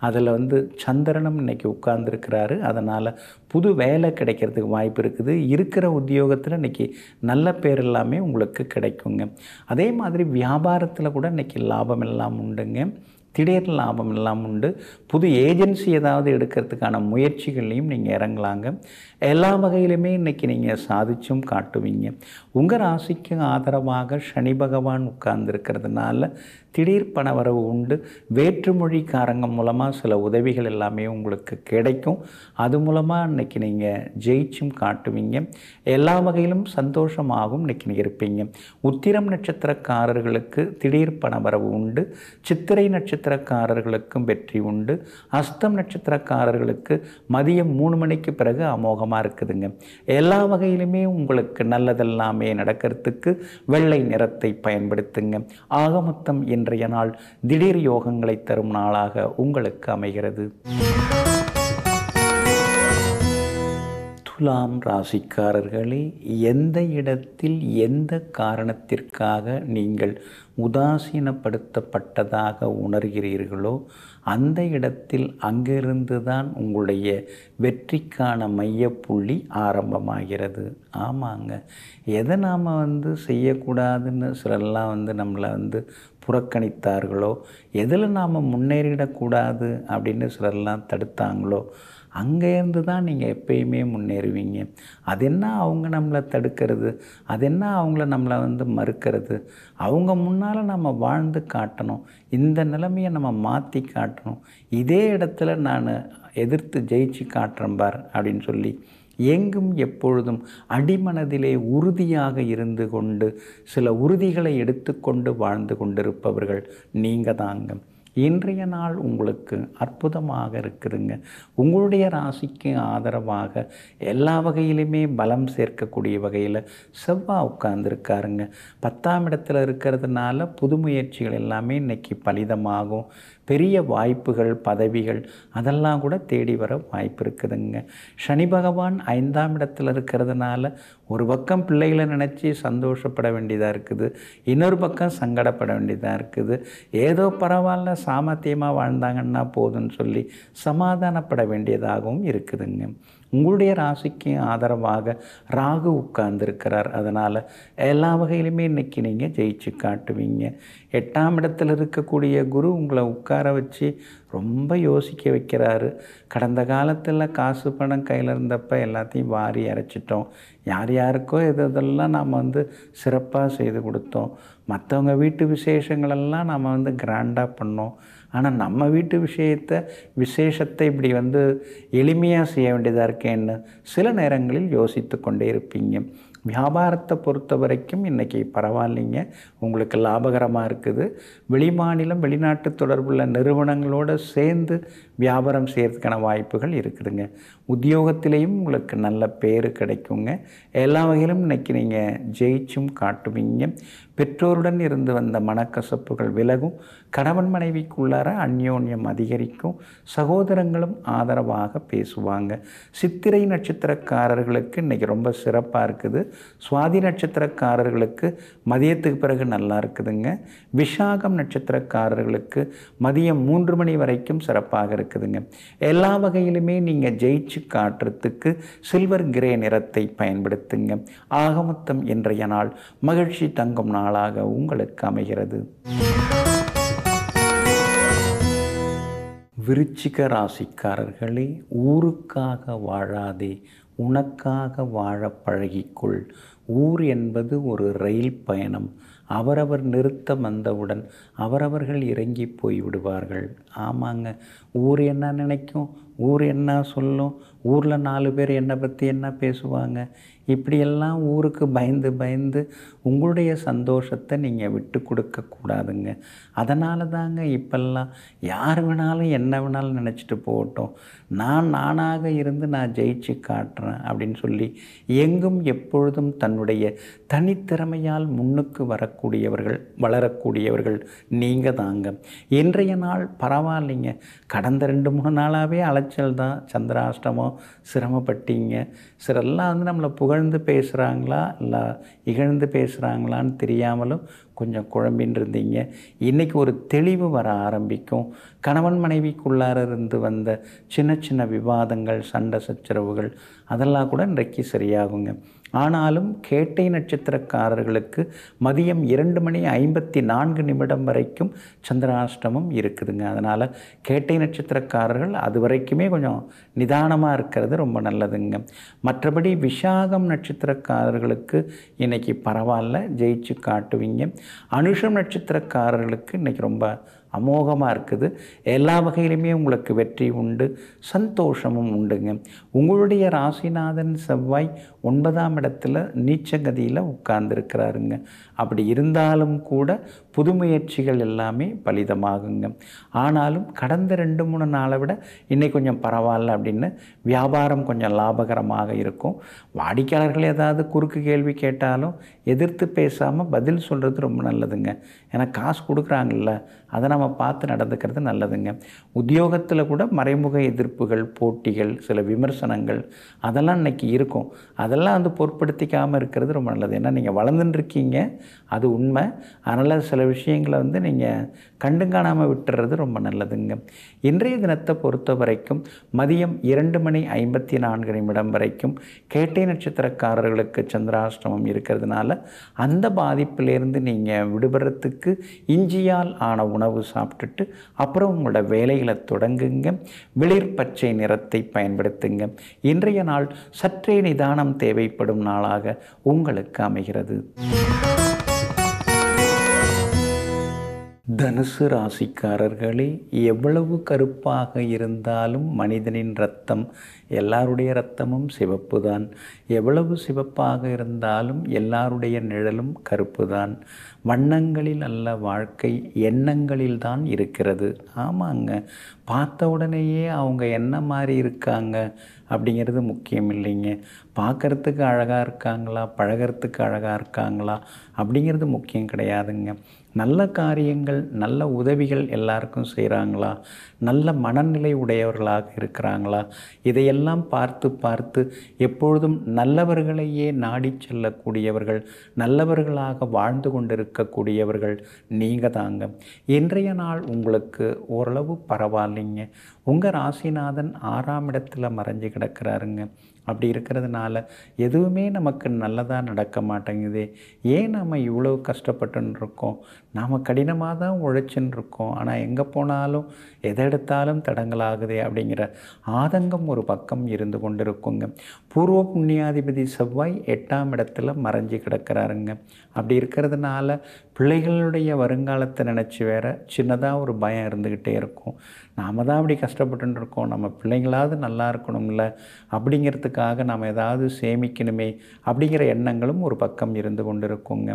Speaker 1: அதில் வந்து சந்திரனும் இன்றைக்கி உட்கார்ந்துருக்கிறாரு அதனால் புது வேலை கிடைக்கிறதுக்கு வாய்ப்பு இருக்குது இருக்கிற உத்தியோகத்தில் இன்றைக்கி நல்ல பேர் எல்லாமே உங்களுக்கு கிடைக்குங்க அதே மாதிரி வியாபாரத்தில் கூட இன்றைக்கி லாபம் எல்லாம் உண்டுங்க திடீர் லாபம் எல்லாம் உண்டு புது ஏஜென்சி ஏதாவது எடுக்கிறதுக்கான முயற்சிகள்லையும் நீங்கள் இறங்கலாங்க எல்லா வகையிலுமே இன்றைக்கி நீங்கள் சாதிச்சும் காட்டுவீங்க உங்கள் ராசிக்கு ஆதரவாக சனி பகவான் உட்கார்ந்துருக்கிறதுனால திடீர் பணவரவு உண்டு வேற்றுமொழிக்காரங்க மூலமாக சில உதவிகள் எல்லாமே உங்களுக்கு கிடைக்கும் அது மூலமாக இன்றைக்கி நீங்கள் ஜெயிச்சும் காட்டுவீங்க எல்லா வகையிலும் சந்தோஷமாகவும் இன்றைக்கி நீங்கள் இருப்பீங்க உத்திரம் நட்சத்திரக்காரர்களுக்கு திடீர் பணவரவு உண்டு சித்திரை நட்சத்திரக்காரர்களுக்கும் வெற்றி உண்டு அஸ்தம் நட்சத்திரக்காரர்களுக்கு மதியம் மூணு மணிக்கு பிறகு அமோகம் சுகமாக இருக்குதுங்க எல்லா வகையிலுமே உங்களுக்கு நல்லதெல்லாமே நடக்கிறதுக்கு வெள்ளை நிறத்தை பயன்படுத்துங்க ஆக மொத்தம் இன்றைய நாள் திடீர் யோகங்களை தரும் நாளாக உங்களுக்கு அமைகிறது துலாம் ராசிக்காரர்களே எந்த இடத்தில் எந்த காரணத்திற்காக நீங்கள் உதாசீனப்படுத்தப்பட்டதாக உணர்கிறீர்களோ அந்த இடத்தில் அங்கிருந்து தான் உங்களுடைய வெற்றிக்கான மையப்புள்ளி ஆரம்பமாகிறது ஆமாங்க எதை நாம் வந்து செய்யக்கூடாதுன்னு சிலர்லாம் வந்து நம்மளை வந்து புறக்கணித்தார்களோ எதில் நாம் முன்னேறிடக்கூடாது அப்படின்னு சிலர்லாம் தடுத்தாங்களோ அங்கேருந்து தான் நீங்கள் எப்பயுமே முன்னேறுவீங்க அது என்ன அவங்க நம்மளை தடுக்கிறது அது என்ன அவங்கள நம்மளை வந்து மறுக்கிறது அவங்க முன்னால் நம்ம வாழ்ந்து காட்டணும் இந்த நிலைமையை நம்ம மாற்றி காட்டணும் இதே இடத்துல நான் எதிர்த்து ஜெயிச்சு காட்டுறேன் பார் அப்படின்னு சொல்லி எங்கும் எப்பொழுதும் அடிமனதிலே உறுதியாக இருந்து கொண்டு சில உறுதிகளை எடுத்துக்கொண்டு வாழ்ந்து கொண்டிருப்பவர்கள் நீங்கள் தாங்க இன்றைய நாள் உங்களுக்கு அற்புதமாக இருக்குதுங்க உங்களுடைய ராசிக்கு ஆதரவாக எல்லா வகையிலுமே பலம் சேர்க்கக்கூடிய வகையில் செவ்வாய் உட்கார்ந்துருக்காருங்க பத்தாம் இடத்துல இருக்கிறதுனால புது முயற்சிகள் எல்லாமே இன்றைக்கி பலிதமாகும் பெரிய வாய்ப்புகள் பதவிகள் அதெல்லாம் கூட தேடி வர வாய்ப்பு இருக்குதுங்க சனி பகவான் ஐந்தாம் இடத்தில் இருக்கிறதுனால ஒரு பக்கம் பிள்ளைகளை நினச்சி சந்தோஷப்பட வேண்டியதாக இருக்குது இன்னொரு பக்கம் சங்கடப்பட வேண்டியதாக இருக்குது ஏதோ பரவாயில்ல சாமர்த்தியமாக வாழ்ந்தாங்கன்னா போதும்னு சொல்லி சமாதானப்பட வேண்டியதாகவும் இருக்குதுங்க உங்களுடைய ராசிக்கு ஆதரவாக ராகு உட்கார்ந்துருக்கிறார் அதனால் எல்லா வகையிலுமே இன்றைக்கி நீங்கள் ஜெயிச்சு காட்டுவீங்க எட்டாம் இடத்தில் இருக்கக்கூடிய குரு உங்களை உட்கார வச்சு ரொம்ப யோசிக்க வைக்கிறாரு கடந்த காலத்தில் காசு பணம் கையில் இருந்தப்போ எல்லாத்தையும் வாரி அரைச்சிட்டோம் யார் யாருக்கோ எது இதெல்லாம் நாம் வந்து சிறப்பாக செய்து கொடுத்தோம் மற்றவங்க வீட்டு விசேஷங்களெல்லாம் நாம் வந்து கிராண்டாக பண்ணோம் ஆனால் நம்ம வீட்டு விஷயத்தை விசேஷத்தை இப்படி வந்து எளிமையாக செய்ய வேண்டியதாக இருக்கேன்னு சில நேரங்களில் யோசித்து கொண்டே இருப்பீங்க வியாபாரத்தை பொறுத்த வரைக்கும் இன்றைக்கி பரவாயில்லைங்க உங்களுக்கு லாபகரமாக இருக்குது வெளிமாநிலம் வெளிநாட்டு தொடர்புள்ள நிறுவனங்களோடு சேர்ந்து வியாபாரம் செய்கிறதுக்கான வாய்ப்புகள் இருக்குதுங்க உத்தியோகத்திலையும் உங்களுக்கு நல்ல பேர் கிடைக்குங்க எல்லா வகையிலும் இன்றைக்கி நீங்கள் ஜெயிச்சும் காட்டுவீங்க பெற்றோருடன் இருந்து வந்த மனக்கசப்புகள் விலகும் கணவன் மனைவிக்குள்ளார அந்யோன்யம் அதிகரிக்கும் சகோதரங்களும் ஆதரவாக பேசுவாங்க சித்திரை நட்சத்திரக்காரர்களுக்கு இன்றைக்கி ரொம்ப சிறப்பாக இருக்குது சுவாதி நட்சத்திரக்காரர்களுக்கு மதியத்துக்கு பிறகு நல்லா இருக்குதுங்க விஷாகம் நட்சத்திரக்காரர்களுக்கு மதியம் மூன்று மணி வரைக்கும் சிறப்பாக இருக்குது இருக்குதுங்க எல்லா வகையிலுமே நீங்கள் ஜெயிச்சு காட்டுறதுக்கு சில்வர் கிரே நிறத்தை பயன்படுத்துங்க ஆகமொத்தம் இன்றைய நாள் மகிழ்ச்சி தங்கும் நாளாக உங்களுக்கு அமைகிறது விருச்சிக ராசிக்காரர்களே ஊருக்காக வாழாதே உனக்காக வாழ பழகிக்கொள் ஊர் என்பது ஒரு ரயில் பயணம் அவரவர் நிறுத்தம் வந்தவுடன் அவரவர்கள் இறங்கி போய் விடுவார்கள் ஆமாங்க ஊர் என்ன நினைக்கும் ஊர் என்ன சொல்லும் ஊரில் நாலு பேர் என்னை பற்றி என்ன பேசுவாங்க இப்படியெல்லாம் ஊருக்கு பயந்து பயந்து உங்களுடைய சந்தோஷத்தை நீங்கள் விட்டு கொடுக்கக்கூடாதுங்க அதனால தாங்க இப்பெல்லாம் யார் வேணாலும் என்ன வேணாலும் நினச்சிட்டு போகட்டும் நான் நானாக இருந்து நான் ஜெயிச்சு காட்டுறேன் அப்படின்னு சொல்லி எங்கும் எப்பொழுதும் தன்னுடைய தனித்திறமையால் முன்னுக்கு வர வளரக்கூடியவர்கள் வளரக்கூடியவர்கள் நீங்கள் தாங்க இன்றைய நாள் பரவாயில்லைங்க கடந்த ரெண்டு மூணு நாளாகவே அலைச்சல் தான் சந்திராஷ்டமம் சிரமப்பட்டீங்க சில எல்லாம் வந்து நம்மளை புகழ்ந்து பேசுகிறாங்களா இல்லை இகழ்ந்து பேசுகிறாங்களான்னு தெரியாமலும் கொஞ்சம் குழம்பின்னு இருந்தீங்க இன்றைக்கி ஒரு தெளிவு வர ஆரம்பிக்கும் கணவன் மனைவிக்குள்ளார இருந்து வந்த சின்ன சின்ன விவாதங்கள் சண்டை சச்சரவுகள் அதெல்லாம் கூட இன்றைக்கு சரியாகுங்க ஆனாலும் கேட்டை நட்சத்திரக்காரர்களுக்கு மதியம் இரண்டு மணி ஐம்பத்தி நான்கு நிமிடம் வரைக்கும் சந்திராஷ்டமம் இருக்குதுங்க அதனால் கேட்டை நட்சத்திரக்காரர்கள் அது வரைக்குமே கொஞ்சம் நிதானமாக இருக்கிறது ரொம்ப நல்லதுங்க மற்றபடி விஷாகம் நட்சத்திரக்காரர்களுக்கு இன்றைக்கி பரவாயில்ல ஜெயிச்சு காட்டுவீங்க அனுஷம் நட்சத்திரக்காரர்களுக்கு இன்றைக்கி ரொம்ப அமோகமாக இருக்குது எல்லா வகையிலுமே உங்களுக்கு வெற்றி உண்டு சந்தோஷமும் உண்டுங்க உங்களுடைய ராசிநாதன் செவ்வாய் ஒன்பதாம் இடத்துல கதியில் உட்கார்ந்துருக்கிறாருங்க அப்படி இருந்தாலும் கூட புது முயற்சிகள் எல்லாமே பலிதமாகுங்க ஆனாலும் கடந்த ரெண்டு மூணு நாளை விட இன்னைக்கு கொஞ்சம் பரவாயில்ல அப்படின்னு வியாபாரம் கொஞ்சம் லாபகரமாக இருக்கும் வாடிக்கையாளர்கள் ஏதாவது குறுக்கு கேள்வி கேட்டாலும் எதிர்த்து பேசாமல் பதில் சொல்கிறது ரொம்ப நல்லதுங்க ஏன்னா காசு கொடுக்குறாங்கல்ல அதை நம்ம பார்த்து நடந்துக்கிறது நல்லதுங்க உத்தியோகத்தில் கூட மறைமுக எதிர்ப்புகள் போட்டிகள் சில விமர்சனங்கள் அதெல்லாம் இன்னைக்கு இருக்கும் அதை அதெல்லாம் வந்து பொருட்படுத்திக்காமல் இருக்கிறது ரொம்ப நல்லது ஏன்னா நீங்கள் வளர்ந்துன்னு இருக்கீங்க அது உண்மை அதனால் சில விஷயங்களை வந்து நீங்கள் கண்டும் காணாமல் விட்டுறது ரொம்ப நல்லதுங்க இன்றைய தினத்தை பொறுத்த வரைக்கும் மதியம் இரண்டு மணி ஐம்பத்தி நான்கு நிமிடம் வரைக்கும் கேட்டை நட்சத்திரக்காரர்களுக்கு சந்திராஷ்டமம் இருக்கிறதுனால அந்த பாதிப்பிலேருந்து நீங்கள் விடுபடுறதுக்கு இஞ்சியால் ஆன உணவு சாப்பிட்டுட்டு அப்புறம் உங்களோட வேலைகளை தொடங்குங்க வெளிர் பச்சை நிறத்தை பயன்படுத்துங்க இன்றைய நாள் சற்றே நிதானம் தேவைப்படும் நாளாக உங்களுக்கு அமைகிறது தனுசு ராசிக்காரர்களே எவ்வளவு கருப்பாக இருந்தாலும் மனிதனின் ரத்தம் எல்லாருடைய ரத்தமும் சிவப்பு தான் எவ்வளவு சிவப்பாக இருந்தாலும் எல்லாருடைய நிழலும் கருப்பு தான் வண்ணங்களில் அல்ல வாழ்க்கை எண்ணங்களில் தான் இருக்கிறது ஆமாங்க பார்த்த உடனேயே அவங்க என்ன மாதிரி இருக்காங்க அப்படிங்கிறது முக்கியம் இல்லைங்க பார்க்குறதுக்கு அழகாக இருக்காங்களா பழகிறதுக்கு அழகாக இருக்காங்களா அப்படிங்கிறது முக்கியம் கிடையாதுங்க நல்ல காரியங்கள் நல்ல உதவிகள் எல்லாருக்கும் செய்கிறாங்களா நல்ல மனநிலை உடையவர்களாக இருக்கிறாங்களா இதையெல்லாம் பார்த்து பார்த்து எப்பொழுதும் நல்லவர்களையே நாடி செல்லக்கூடியவர்கள் நல்லவர்களாக வாழ்ந்து கொண்டிருக்கக்கூடியவர்கள் நீங்கள் தாங்க இன்றைய நாள் உங்களுக்கு ஓரளவு பரவாயில்லைங்க உங்கள் ராசிநாதன் ஆறாம் இடத்துல மறைஞ்சு கிடக்கிறாருங்க அப்படி இருக்கிறதுனால எதுவுமே நமக்கு நல்லதாக நடக்க மாட்டேங்குது ஏன் நம்ம இவ்வளோ கஷ்டப்பட்டுன்னு இருக்கோம் நாம் கடினமாக தான் உழைச்சின்னு இருக்கோம் ஆனால் எங்கே போனாலும் எதை எடுத்தாலும் தடங்களாகுது அப்படிங்கிற ஆதங்கம் ஒரு பக்கம் இருந்து கொண்டு இருக்குங்க பூர்வ புண்ணியாதிபதி செவ்வாய் எட்டாம் இடத்துல மறைஞ்சு கிடக்கிறாருங்க அப்படி இருக்கிறதுனால பிள்ளைகளுடைய வருங்காலத்தை நினச்சி வேற சின்னதாக ஒரு பயம் இருந்துக்கிட்டே இருக்கும் நாம் தான் அப்படி கஷ்டப்பட்டு இருக்கோம் நம்ம பிள்ளைங்களாவது நல்லா இருக்கணும்ல அப்படிங்கிறதுக்காக நாம் ஏதாவது சேமிக்கணுமே அப்படிங்கிற எண்ணங்களும் ஒரு பக்கம் இருந்து கொண்டு இருக்குங்க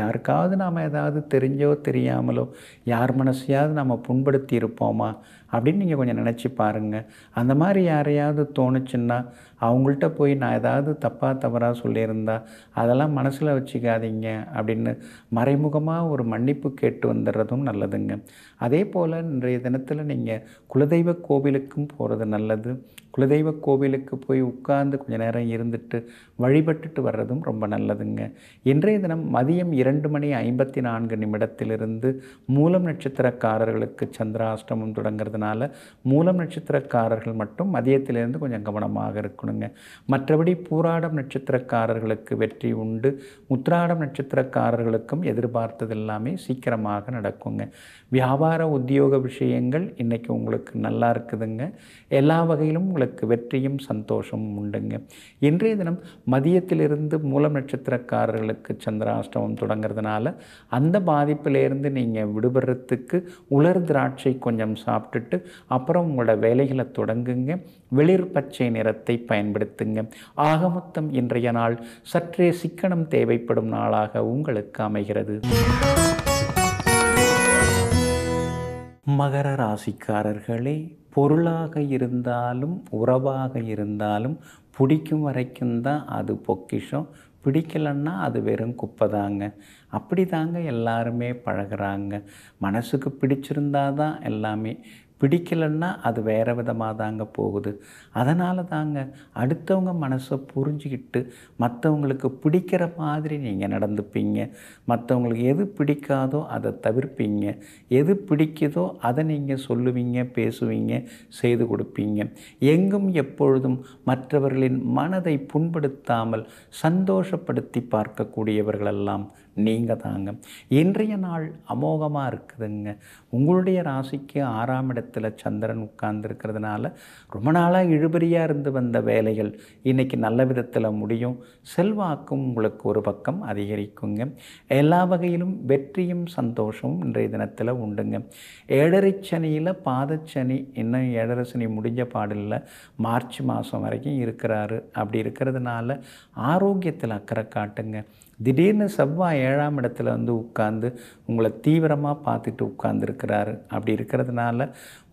Speaker 1: யாருக்காவது நாம் ஏதாவது தெரிஞ்சு தெரிஞ்சோ தெரியாமலோ யார் மனசையாவது நம்ம புண்படுத்தி இருப்போமா அப்படின்னு நீங்கள் கொஞ்சம் நினச்சி பாருங்கள் அந்த மாதிரி யாரையாவது தோணுச்சுன்னா அவங்கள்ட்ட போய் நான் ஏதாவது தப்பாக தவறாக சொல்லியிருந்தா அதெல்லாம் மனசில் வச்சுக்காதீங்க அப்படின்னு மறைமுகமாக ஒரு மன்னிப்பு கேட்டு வந்துடுறதும் நல்லதுங்க அதே போல் இன்றைய தினத்தில் நீங்கள் குலதெய்வ கோவிலுக்கும் போகிறது நல்லது குலதெய்வ கோவிலுக்கு போய் உட்கார்ந்து கொஞ்சம் நேரம் இருந்துட்டு வழிபட்டுட்டு வர்றதும் ரொம்ப நல்லதுங்க இன்றைய தினம் மதியம் இரண்டு மணி ஐம்பத்தி நான்கு நிமிடத்திலிருந்து மூலம் நட்சத்திரக்காரர்களுக்கு சந்திராஷ்டமம் தொடங்குறது இருக்கிறதுனால மூலம் நட்சத்திரக்காரர்கள் மட்டும் மதியத்திலேருந்து கொஞ்சம் கவனமாக இருக்கணுங்க மற்றபடி பூராடம் நட்சத்திரக்காரர்களுக்கு வெற்றி உண்டு முத்ராடம் நட்சத்திரக்காரர்களுக்கும் எதிர்பார்த்தது எல்லாமே சீக்கிரமாக நடக்குங்க வியாபார உத்தியோக விஷயங்கள் இன்றைக்கி உங்களுக்கு நல்லா இருக்குதுங்க எல்லா வகையிலும் உங்களுக்கு வெற்றியும் சந்தோஷமும் உண்டுங்க இன்றைய தினம் மதியத்திலிருந்து மூலம் நட்சத்திரக்காரர்களுக்கு சந்திராஷ்டமம் தொடங்கிறதுனால அந்த பாதிப்பிலேருந்து நீங்கள் விடுபடுறதுக்கு உலர் திராட்சை கொஞ்சம் சாப்பிட்டுட்டு விட்டு அப்புறம் உங்களோட வேலைகளை தொடங்குங்க வெளிர் பச்சை நிறத்தை பயன்படுத்துங்க ஆக மொத்தம் இன்றைய நாள் சற்றே சிக்கனம் தேவைப்படும் நாளாக உங்களுக்கு அமைகிறது மகர ராசிக்காரர்களே பொருளாக இருந்தாலும் உறவாக இருந்தாலும் பிடிக்கும் வரைக்கும் தான் அது பொக்கிஷம் பிடிக்கலன்னா அது வெறும் குப்பை தாங்க அப்படி தாங்க எல்லாருமே பழகிறாங்க மனசுக்கு பிடிச்சிருந்தா தான் எல்லாமே பிடிக்கலன்னா அது வேறு விதமாக தாங்க போகுது அதனால தாங்க அடுத்தவங்க மனசை புரிஞ்சுக்கிட்டு மற்றவங்களுக்கு பிடிக்கிற மாதிரி நீங்கள் நடந்துப்பீங்க மற்றவங்களுக்கு எது பிடிக்காதோ அதை தவிர்ப்பீங்க எது பிடிக்குதோ அதை நீங்கள் சொல்லுவீங்க பேசுவீங்க செய்து கொடுப்பீங்க எங்கும் எப்பொழுதும் மற்றவர்களின் மனதை புண்படுத்தாமல் சந்தோஷப்படுத்தி பார்க்கக்கூடியவர்களெல்லாம் நீங்கள் தாங்க இன்றைய நாள் அமோகமாக இருக்குதுங்க உங்களுடைய ராசிக்கு ஆறாம் இடத்துல சந்திரன் உட்கார்ந்துருக்கிறதுனால ரொம்ப நாளாக இழுபறியாக இருந்து வந்த வேலைகள் இன்றைக்கி நல்ல விதத்தில் முடியும் செல்வாக்கும் உங்களுக்கு ஒரு பக்கம் அதிகரிக்குங்க எல்லா வகையிலும் வெற்றியும் சந்தோஷமும் இன்றைய தினத்தில் உண்டுங்க ஏழரை சனியில் பாதச்சனி இன்னும் ஏழரை சனி முடிஞ்ச பாடலில் மார்ச் மாதம் வரைக்கும் இருக்கிறாரு அப்படி இருக்கிறதுனால ஆரோக்கியத்தில் அக்கறை காட்டுங்க திடீர்னு செவ்வாய் ஏழாம் இடத்துல வந்து உட்காந்து உங்களை தீவிரமாக பார்த்துட்டு உட்காந்துருக்கிறாரு அப்படி இருக்கிறதுனால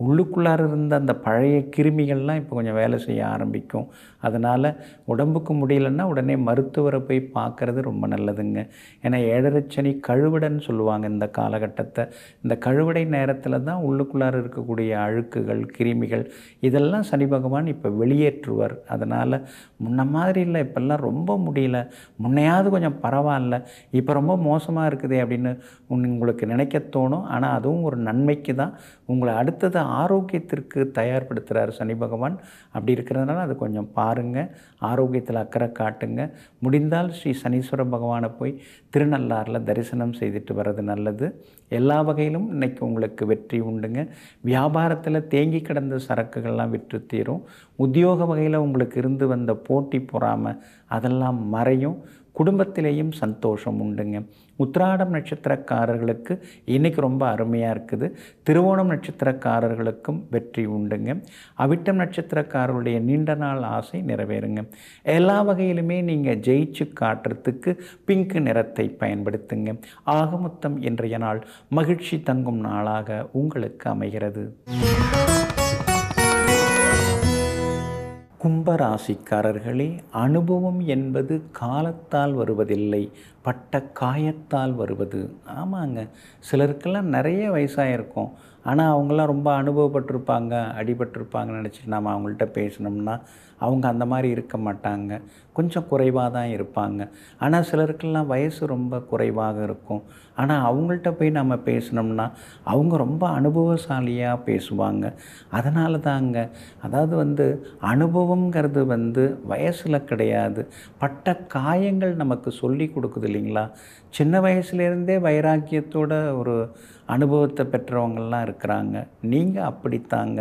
Speaker 1: உள்ளுக்குள்ளார இருந்த அந்த பழைய கிருமிகள்லாம் இப்போ கொஞ்சம் வேலை செய்ய ஆரம்பிக்கும் அதனால் உடம்புக்கு முடியலன்னா உடனே மருத்துவரை போய் பார்க்குறது ரொம்ப நல்லதுங்க ஏன்னா ஏழரைச்சனி கழுவிடன்னு சொல்லுவாங்க இந்த காலகட்டத்தை இந்த கழுவடை நேரத்தில் தான் உள்ளுக்குள்ளார இருக்கக்கூடிய அழுக்குகள் கிருமிகள் இதெல்லாம் சனி பகவான் இப்போ வெளியேற்றுவார் அதனால் முன்ன மாதிரி இல்லை இப்போல்லாம் ரொம்ப முடியல முன்னையாவது கொஞ்சம் பரவாயில்ல இப்போ ரொம்ப மோசமாக இருக்குது அப்படின்னு உங்களுக்கு நினைக்க தோணும் ஆனால் அதுவும் ஒரு நன்மைக்கு தான் உங்களை அடுத்தது ஆரோக்கியத்திற்கு தயார்படுத்துகிறார் சனி பகவான் அப்படி இருக்கிறதுனால அது கொஞ்சம் பார் பாருங்கள் ஆரோக்கியத்தில் அக்கறை காட்டுங்க முடிந்தால் ஸ்ரீ சனீஸ்வர பகவானை போய் திருநள்ளாரில் தரிசனம் செய்துட்டு வர்றது நல்லது எல்லா வகையிலும் இன்றைக்கி உங்களுக்கு வெற்றி உண்டுங்க வியாபாரத்தில் தேங்கி கிடந்த சரக்குகள்லாம் விற்று தீரும் உத்தியோக வகையில் உங்களுக்கு இருந்து வந்த போட்டி பொறாமல் அதெல்லாம் மறையும் குடும்பத்திலேயும் சந்தோஷம் உண்டுங்க உத்திராடம் நட்சத்திரக்காரர்களுக்கு இன்றைக்கி ரொம்ப அருமையாக இருக்குது திருவோணம் நட்சத்திரக்காரர்களுக்கும் வெற்றி உண்டுங்க அவிட்டம் நட்சத்திரக்காரர்களுடைய நீண்ட நாள் ஆசை நிறைவேறுங்க எல்லா வகையிலுமே நீங்கள் ஜெயிச்சு காட்டுறதுக்கு பிங்க் நிறத்தை பயன்படுத்துங்க ஆகமொத்தம் இன்றைய நாள் மகிழ்ச்சி தங்கும் நாளாக உங்களுக்கு அமைகிறது கும்பராசிக்காரர்களே அனுபவம் என்பது காலத்தால் வருவதில்லை பட்ட காயத்தால் வருவது ஆமாங்க சிலருக்கெல்லாம் நிறைய வயசாக இருக்கும் ஆனால் அவங்களாம் ரொம்ப அனுபவப்பட்டிருப்பாங்க அடிபட்டிருப்பாங்கன்னு நினச்சிட்டு நாம் அவங்கள்ட்ட பேசினோம்னா அவங்க அந்த மாதிரி இருக்க மாட்டாங்க கொஞ்சம் குறைவாக தான் இருப்பாங்க ஆனால் சிலருக்கெல்லாம் வயசு ரொம்ப குறைவாக இருக்கும் ஆனால் அவங்கள்ட்ட போய் நம்ம பேசினோம்னா அவங்க ரொம்ப அனுபவசாலியாக பேசுவாங்க அதனால தாங்க அதாவது வந்து அனுபவங்கிறது வந்து வயசில் கிடையாது பட்ட காயங்கள் நமக்கு சொல்லி கொடுக்குது இல்லைங்களா சின்ன வயசுலேருந்தே வைராக்கியத்தோட ஒரு அனுபவத்தை பெற்றவங்கள்லாம் இருக்கிறாங்க நீங்கள் அப்படித்தாங்க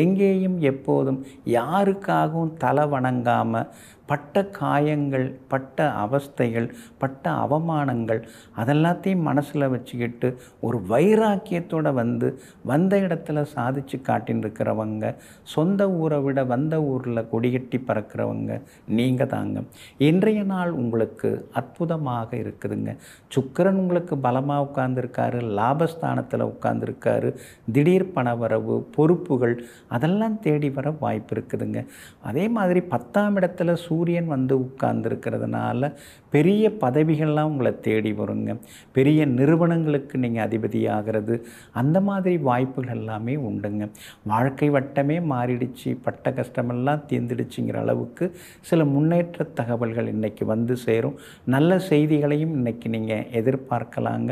Speaker 1: எங்கேயும் எப்போதும் யாருக்காகவும் தலை வணங்காமல் பட்ட காயங்கள் பட்ட அவஸ்தைகள் பட்ட அவமானங்கள் அதெல்லாத்தையும் மனசில் வச்சுக்கிட்டு ஒரு வைராக்கியத்தோடு வந்து வந்த இடத்துல சாதித்து காட்டின்னு இருக்கிறவங்க சொந்த ஊரை விட வந்த ஊரில் கொடிகட்டி பறக்கிறவங்க நீங்கள் தாங்க இன்றைய நாள் உங்களுக்கு அற்புதமாக இருக்குதுங்க சுக்கரன் உங்களுக்கு பலமாக உட்கார்ந்துருக்காரு லாபஸ்தானத்தில் உட்கார்ந்துருக்காரு திடீர் பணவரவு பொறுப்புகள் அதெல்லாம் தேடி வர வாய்ப்பு இருக்குதுங்க அதே மாதிரி பத்தாம் இடத்துல சூ சூரியன் வந்து உட்கார்ந்துருக்கிறதுனால பெரிய பதவிகள்லாம் உங்களை தேடி வருங்க பெரிய நிறுவனங்களுக்கு நீங்கள் அதிபதியாகிறது அந்த மாதிரி வாய்ப்புகள் எல்லாமே உண்டுங்க வாழ்க்கை வட்டமே மாறிடுச்சு பட்ட கஷ்டமெல்லாம் தீர்ந்துடுச்சுங்கிற அளவுக்கு சில முன்னேற்ற தகவல்கள் இன்றைக்கி வந்து சேரும் நல்ல செய்திகளையும் இன்றைக்கி நீங்கள் எதிர்பார்க்கலாங்க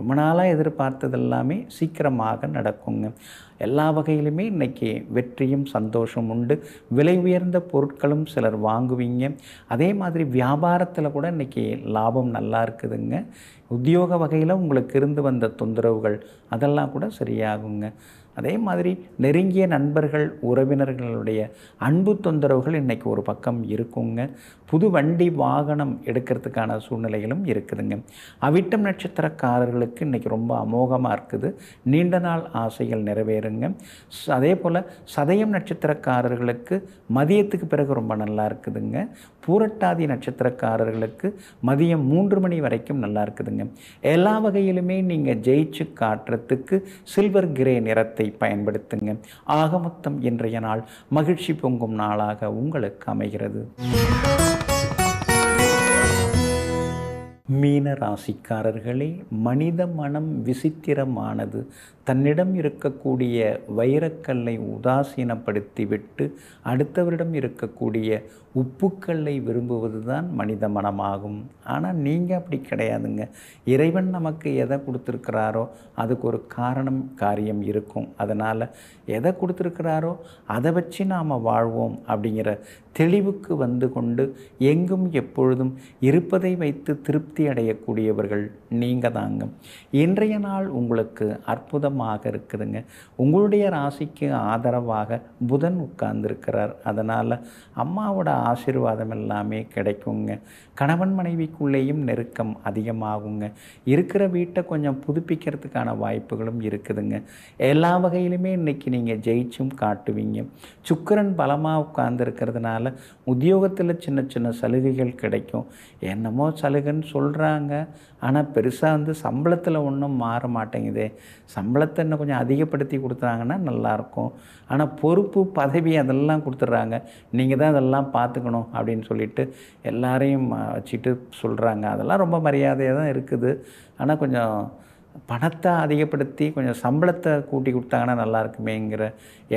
Speaker 1: ரொம்ப நாளாக எதிர்பார்த்தது எல்லாமே சீக்கிரமாக நடக்குங்க எல்லா வகையிலுமே இன்றைக்கி வெற்றியும் சந்தோஷம் உண்டு விலை உயர்ந்த பொருட்களும் சிலர் வாங்குவீங்க அதே மாதிரி வியாபாரத்தில் கூட இன்றைக்கி லாபம் நல்லா இருக்குதுங்க உத்தியோக வகையில் உங்களுக்கு இருந்து வந்த தொந்தரவுகள் அதெல்லாம் கூட சரியாகுங்க அதே மாதிரி நெருங்கிய நண்பர்கள் உறவினர்களுடைய அன்பு தொந்தரவுகள் இன்றைக்கி ஒரு பக்கம் இருக்குங்க புது வண்டி வாகனம் எடுக்கிறதுக்கான சூழ்நிலைகளும் இருக்குதுங்க அவிட்டம் நட்சத்திரக்காரர்களுக்கு இன்றைக்கி ரொம்ப அமோகமாக இருக்குது நீண்ட நாள் ஆசைகள் நிறைவேறுங்க அதே போல் சதயம் நட்சத்திரக்காரர்களுக்கு மதியத்துக்கு பிறகு ரொம்ப நல்லா இருக்குதுங்க பூரட்டாதி நட்சத்திரக்காரர்களுக்கு மதியம் மூன்று மணி வரைக்கும் நல்லா இருக்குதுங்க எல்லா வகையிலுமே நீங்கள் ஜெயிச்சு காட்டுறதுக்கு சில்வர் கிரே நிறத்தை பயன்படுத்துங்க ஆக மொத்தம் இன்றைய நாள் மகிழ்ச்சி பொங்கும் நாளாக உங்களுக்கு அமைகிறது மீன ராசிக்காரர்களே மனித மனம் விசித்திரமானது தன்னிடம் இருக்கக்கூடிய வைரக்கல்லை உதாசீனப்படுத்திவிட்டு அடுத்தவரிடம் இருக்கக்கூடிய உப்புக்கல்லை விரும்புவது தான் மனித மனமாகும் ஆனால் நீங்கள் அப்படி கிடையாதுங்க இறைவன் நமக்கு எதை கொடுத்துருக்கிறாரோ அதுக்கு ஒரு காரணம் காரியம் இருக்கும் அதனால் எதை கொடுத்துருக்கிறாரோ அதை வச்சு நாம் வாழ்வோம் அப்படிங்கிற தெளிவுக்கு வந்து கொண்டு எங்கும் எப்பொழுதும் இருப்பதை வைத்து திருப்தி அடையக்கூடியவர்கள் நீங்கள் தாங்க இன்றைய நாள் உங்களுக்கு அற்புதம் பலமாக இருக்குதுங்க உங்களுடைய ராசிக்கு ஆதரவாக புதன் உட்கார்ந்துருக்கிறார் அதனால் அம்மாவோட ஆசீர்வாதம் எல்லாமே கிடைக்குங்க கணவன் மனைவிக்குள்ளேயும் நெருக்கம் அதிகமாகுங்க இருக்கிற வீட்டை கொஞ்சம் புதுப்பிக்கிறதுக்கான வாய்ப்புகளும் இருக்குதுங்க எல்லா வகையிலுமே இன்றைக்கி நீங்கள் ஜெயிச்சும் காட்டுவீங்க சுக்கரன் பலமாக உட்கார்ந்துருக்கிறதுனால உத்தியோகத்தில் சின்ன சின்ன சலுகைகள் கிடைக்கும் என்னமோ சலுகைன்னு சொல்கிறாங்க ஆனால் பெருசாக வந்து சம்பளத்தில் ஒன்றும் மாற மாட்டேங்குது சம்பள பலத்தை இன்னும் கொஞ்சம் அதிகப்படுத்தி கொடுத்தாங்கன்னா நல்லாயிருக்கும் ஆனால் பொறுப்பு பதவி அதெல்லாம் கொடுத்துட்றாங்க நீங்கள் தான் அதெல்லாம் பார்த்துக்கணும் அப்படின்னு சொல்லிட்டு எல்லாரையும் வச்சுட்டு சொல்கிறாங்க அதெல்லாம் ரொம்ப மரியாதையாக தான் இருக்குது ஆனால் கொஞ்சம் பணத்தை அதிகப்படுத்தி கொஞ்சம் சம்பளத்தை கூட்டி கொடுத்தாங்கன்னா நல்லா இருக்குமேங்கிற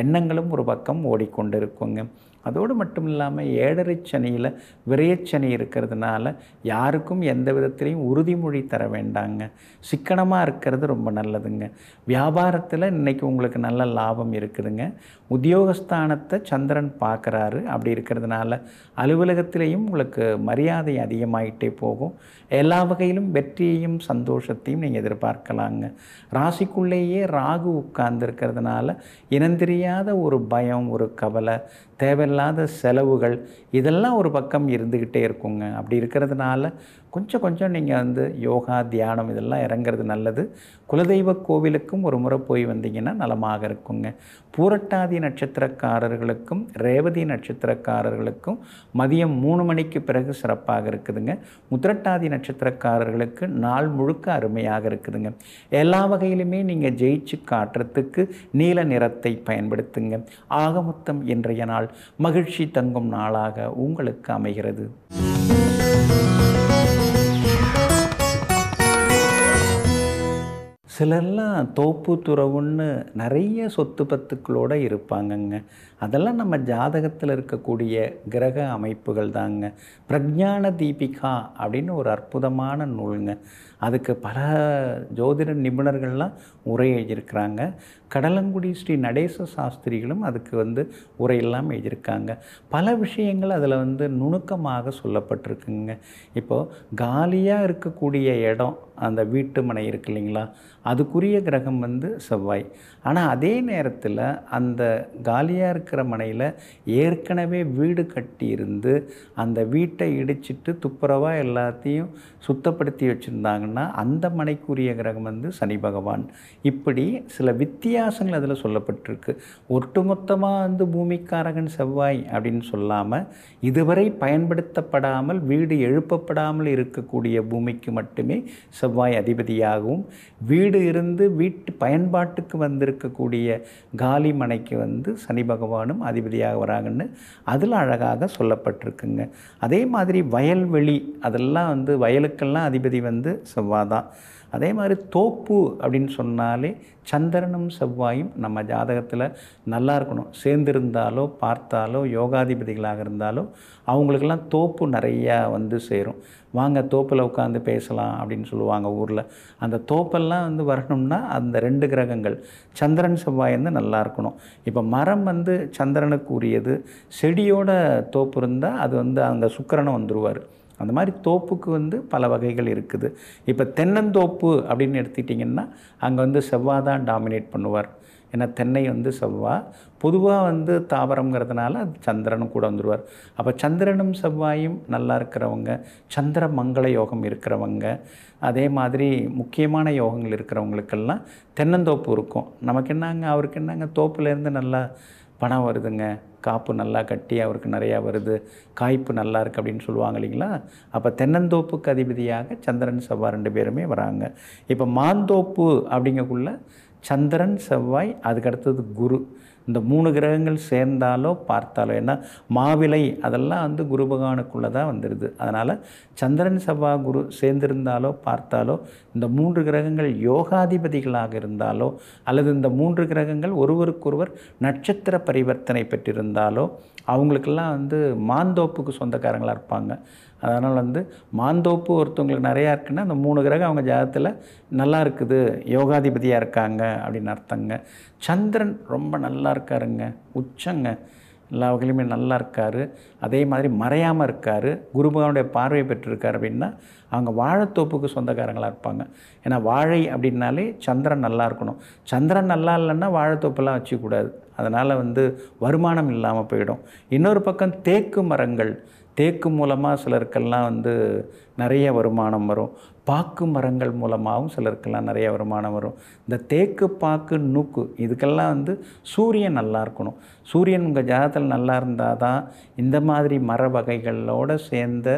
Speaker 1: எண்ணங்களும் ஒரு பக்கம் ஓடிக்கொண்டு இருக்குங்க அதோடு மட்டும் இல்லாமல் ஏழரை சனியில் விரையச்சனி இருக்கிறதுனால யாருக்கும் எந்த விதத்திலையும் உறுதிமொழி தர வேண்டாங்க சிக்கனமாக இருக்கிறது ரொம்ப நல்லதுங்க வியாபாரத்தில் இன்றைக்கி உங்களுக்கு நல்ல லாபம் இருக்குதுங்க உத்தியோகஸ்தானத்தை சந்திரன் பார்க்குறாரு அப்படி இருக்கிறதுனால அலுவலகத்திலையும் உங்களுக்கு மரியாதை அதிகமாகிட்டே போகும் எல்லா வகையிலும் வெற்றியையும் சந்தோஷத்தையும் நீங்கள் எதிர்பார்க்கலாங்க ராசிக்குள்ளேயே ராகு உட்கார்ந்து இருக்கிறதுனால இனந்தெரியாத ஒரு பயம் ஒரு கவலை தேவையில்ல தேவையில்லாத செலவுகள் இதெல்லாம் ஒரு பக்கம் இருந்துக்கிட்டே இருக்குங்க அப்படி இருக்கிறதுனால கொஞ்சம் கொஞ்சம் நீங்கள் வந்து யோகா தியானம் இதெல்லாம் இறங்குறது நல்லது குலதெய்வ கோவிலுக்கும் ஒரு முறை போய் வந்தீங்கன்னா நலமாக இருக்குங்க பூரட்டாதி நட்சத்திரக்காரர்களுக்கும் ரேவதி நட்சத்திரக்காரர்களுக்கும் மதியம் மூணு மணிக்கு பிறகு சிறப்பாக இருக்குதுங்க முத்திரட்டாதி நட்சத்திரக்காரர்களுக்கு நாள் முழுக்க அருமையாக இருக்குதுங்க எல்லா வகையிலுமே நீங்கள் ஜெயிச்சு காட்டுறதுக்கு நீல நிறத்தை பயன்படுத்துங்க ஆகமொத்தம் இன்றைய நாள் மகிழ்ச்சி தங்கும் நாளாக உங்களுக்கு அமைகிறது சிலர்லாம் தோப்பு துறவுன்னு நிறைய சொத்து பத்துக்களோடு இருப்பாங்கங்க அதெல்லாம் நம்ம ஜாதகத்தில் இருக்கக்கூடிய கிரக அமைப்புகள் தாங்க பிரஜான தீபிகா அப்படின்னு ஒரு அற்புதமான நூலுங்க அதுக்கு பல ஜோதிட நிபுணர்கள்லாம் உரை எழுதியிருக்கிறாங்க கடலங்குடி ஸ்ரீ நடேச சாஸ்திரிகளும் அதுக்கு வந்து உரையெல்லாம் எழுதியிருக்காங்க பல விஷயங்கள் அதில் வந்து நுணுக்கமாக சொல்லப்பட்டிருக்குங்க இப்போது காலியாக இருக்கக்கூடிய இடம் அந்த வீட்டு மனை இருக்கு இல்லைங்களா அதுக்குரிய கிரகம் வந்து செவ்வாய் ஆனால் அதே நேரத்தில் அந்த காலியாக இருக்கிற மனையில் ஏற்கனவே வீடு கட்டியிருந்து அந்த வீட்டை இடிச்சிட்டு துப்புரவாக எல்லாத்தையும் சுத்தப்படுத்தி வச்சுருந்தாங்கன்னா அந்த மனைக்குரிய கிரகம் வந்து சனி பகவான் இப்படி சில வித்திய வித்தியாசங்கள் அதில் சொல்லப்பட்டிருக்கு ஒட்டுமொத்தமாக வந்து பூமிக்காரகன் செவ்வாய் அப்படின்னு சொல்லாமல் இதுவரை பயன்படுத்தப்படாமல் வீடு எழுப்பப்படாமல் இருக்கக்கூடிய பூமிக்கு மட்டுமே செவ்வாய் அதிபதியாகவும் வீடு இருந்து வீட்டு பயன்பாட்டுக்கு வந்திருக்கக்கூடிய காலி மனைக்கு வந்து சனி பகவானும் அதிபதியாக வராங்கன்னு அதில் அழகாக சொல்லப்பட்டிருக்குங்க அதே மாதிரி வயல்வெளி அதெல்லாம் வந்து வயலுக்கெல்லாம் அதிபதி வந்து செவ்வாய் தான் அதே மாதிரி தோப்பு அப்படின்னு சொன்னாலே சந்திரனும் செவ்வாயும் நம்ம ஜாதகத்தில் நல்லா இருக்கணும் சேர்ந்திருந்தாலோ பார்த்தாலோ யோகாதிபதிகளாக இருந்தாலோ அவங்களுக்கெல்லாம் தோப்பு நிறையா வந்து சேரும் வாங்க தோப்பில் உட்காந்து பேசலாம் அப்படின்னு சொல்லுவாங்க ஊரில் அந்த தோப்பெல்லாம் வந்து வரணும்னா அந்த ரெண்டு கிரகங்கள் சந்திரன் செவ்வாய் வந்து நல்லா இருக்கணும் இப்போ மரம் வந்து சந்திரனுக்கு உரியது செடியோட தோப்பு இருந்தால் அது வந்து அங்கே சுக்கரனை வந்துடுவார் அந்த மாதிரி தோப்புக்கு வந்து பல வகைகள் இருக்குது இப்போ தென்னந்தோப்பு அப்படின்னு எடுத்துக்கிட்டிங்கன்னா அங்கே வந்து செவ்வாய் தான் டாமினேட் பண்ணுவார் ஏன்னா தென்னை வந்து செவ்வாய் பொதுவாக வந்து தாவரங்கிறதுனால அது சந்திரனும் கூட வந்துடுவார் அப்போ சந்திரனும் செவ்வாயும் நல்லா இருக்கிறவங்க சந்திர மங்கள யோகம் இருக்கிறவங்க அதே மாதிரி முக்கியமான யோகங்கள் இருக்கிறவங்களுக்கெல்லாம் தென்னந்தோப்பு இருக்கும் நமக்கு என்னங்க அவருக்கு என்னங்க தோப்புலேருந்து நல்லா பணம் வருதுங்க காப்பு நல்லா கட்டி அவருக்கு நிறையா வருது காய்ப்பு நல்லா இருக்குது அப்படின்னு சொல்லுவாங்க இல்லைங்களா அப்போ தென்னந்தோப்புக்கு அதிபதியாக சந்திரன் செவ்வாய் ரெண்டு பேருமே வராங்க இப்போ மாந்தோப்பு அப்படிங்கக்குள்ள சந்திரன் செவ்வாய் அதுக்கடுத்தது குரு இந்த மூணு கிரகங்கள் சேர்ந்தாலோ பார்த்தாலோ ஏன்னா மாவிலை அதெல்லாம் வந்து குரு பகவானுக்குள்ளே தான் வந்துடுது அதனால் சந்திரன் சபா குரு சேர்ந்திருந்தாலோ பார்த்தாலோ இந்த மூன்று கிரகங்கள் யோகாதிபதிகளாக இருந்தாலோ அல்லது இந்த மூன்று கிரகங்கள் ஒருவருக்கொருவர் நட்சத்திர பரிவர்த்தனை பெற்றிருந்தாலோ அவங்களுக்கெல்லாம் வந்து மாந்தோப்புக்கு சொந்தக்காரங்களாக இருப்பாங்க அதனால் வந்து மாந்தோப்பு ஒருத்தவங்களுக்கு நிறையா இருக்குன்னா அந்த மூணு கிரகம் அவங்க ஜாதத்தில் நல்லா இருக்குது யோகாதிபதியாக இருக்காங்க அப்படின்னு அர்த்தங்க சந்திரன் ரொம்ப நல்லா இருக்காருங்க உச்சங்க எல்லா வகையிலுமே நல்லா இருக்கார் அதே மாதிரி மறையாமல் இருக்கார் குரு பகவானுடைய பார்வை பெற்றிருக்கார் அப்படின்னா அவங்க வாழைத்தோப்புக்கு சொந்தக்காரங்களாக இருப்பாங்க ஏன்னா வாழை அப்படின்னாலே சந்திரன் நல்லா இருக்கணும் சந்திரன் நல்லா இல்லைன்னா வாழைத்தோப்பெல்லாம் வச்சுக்கூடாது அதனால் வந்து வருமானம் இல்லாமல் போயிடும் இன்னொரு பக்கம் தேக்கு மரங்கள் தேக்கு மூலமாக சிலருக்கெல்லாம் வந்து நிறைய வருமானம் வரும் பாக்கு மரங்கள் மூலமாகவும் சிலருக்கெல்லாம் நிறைய வருமானம் வரும் இந்த தேக்கு பாக்கு நூக்கு இதுக்கெல்லாம் வந்து சூரியன் நல்லா இருக்கணும் சூரியன் உங்கள் ஜாதத்தில் நல்லா இருந்தால் தான் இந்த மாதிரி மர வகைகளோடு சேர்ந்த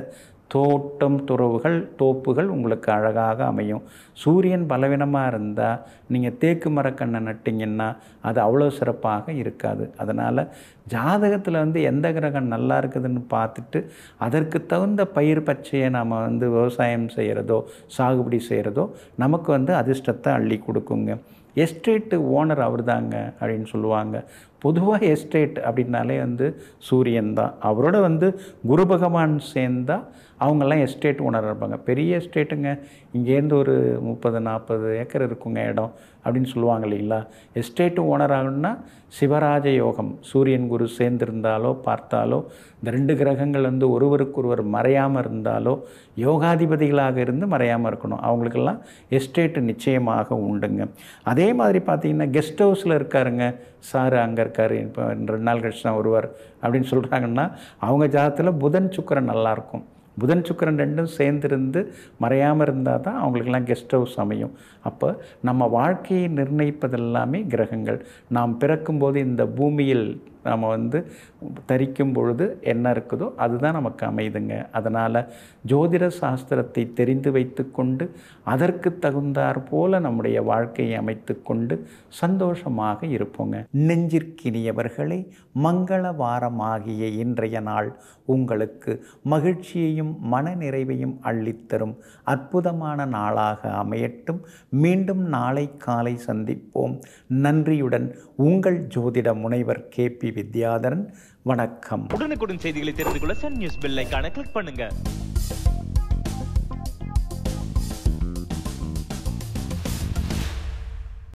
Speaker 1: தோட்டம் துறவுகள் தோப்புகள் உங்களுக்கு அழகாக அமையும் சூரியன் பலவீனமாக இருந்தால் நீங்கள் தேக்கு மரக்கண்ணை நட்டிங்கன்னா அது அவ்வளோ சிறப்பாக இருக்காது அதனால் ஜாதகத்தில் வந்து எந்த கிரகம் நல்லா இருக்குதுன்னு பார்த்துட்டு அதற்கு தகுந்த பயிர் பச்சையை நாம் வந்து விவசாயம் செய்கிறதோ சாகுபடி செய்கிறதோ நமக்கு வந்து அதிர்ஷ்டத்தை அள்ளி கொடுக்குங்க எஸ்டேட்டு ஓனர் அவர் தாங்க அப்படின்னு சொல்லுவாங்க பொதுவாக எஸ்டேட் அப்படின்னாலே வந்து சூரியன் தான் அவரோட வந்து குரு பகவான் சேர்ந்தால் அவங்கெல்லாம் எஸ்டேட் ஓனராக இருப்பாங்க பெரிய எஸ்டேட்டுங்க இங்கேருந்து ஒரு முப்பது நாற்பது ஏக்கர் இருக்குங்க இடம் அப்படின்னு சொல்லுவாங்க இல்லைங்களா எஸ்டேட்டு ஓனர் ஆகணும்னா சிவராஜ யோகம் சூரியன் குரு சேர்ந்திருந்தாலோ பார்த்தாலோ இந்த ரெண்டு கிரகங்கள் வந்து ஒருவருக்கொருவர் மறையாமல் இருந்தாலோ யோகாதிபதிகளாக இருந்து மறையாமல் இருக்கணும் அவங்களுக்கெல்லாம் எஸ்டேட்டு நிச்சயமாக உண்டுங்க அதே மாதிரி பார்த்திங்கன்னா கெஸ்ட் ஹவுஸில் இருக்காருங்க சார் அங்கே இருக்கார் இப்போ ரெண்டு நாள் கழிச்சு தான் வருவார் அப்படின்னு சொல்கிறாங்கன்னா அவங்க ஜாதத்தில் புதன் சுக்கரன் நல்லாயிருக்கும் புதன் சுக்கரன் ரெண்டும் சேர்ந்துருந்து மறையாமல் இருந்தால் தான் அவங்களுக்கெல்லாம் கெஸ்ட் ஹவுஸ் அமையும் அப்போ நம்ம வாழ்க்கையை நிர்ணயிப்பதெல்லாமே கிரகங்கள் நாம் பிறக்கும்போது இந்த பூமியில் நம்ம வந்து தரிக்கும் பொழுது என்ன இருக்குதோ அதுதான் நமக்கு அமையுதுங்க அதனால் ஜோதிட சாஸ்திரத்தை தெரிந்து வைத்து கொண்டு அதற்கு தகுந்தாற் போல நம்முடைய வாழ்க்கையை அமைத்து கொண்டு சந்தோஷமாக இருப்போங்க நெஞ்சிற்கினியவர்களே மங்கள வாரமாகிய இன்றைய நாள் உங்களுக்கு மகிழ்ச்சியையும் மன நிறைவையும் அள்ளித்தரும் அற்புதமான நாளாக அமையட்டும் மீண்டும் நாளை காலை சந்திப்போம் நன்றியுடன் உங்கள் ஜோதிட முனைவர் கேபி வித்யாதரன் வணக்கம் உடனுக்குடன் செய்திகளை தெரிந்து கொள்ள சன் நியூஸ் பெல்லைக்கான கிளிக் பண்ணுங்க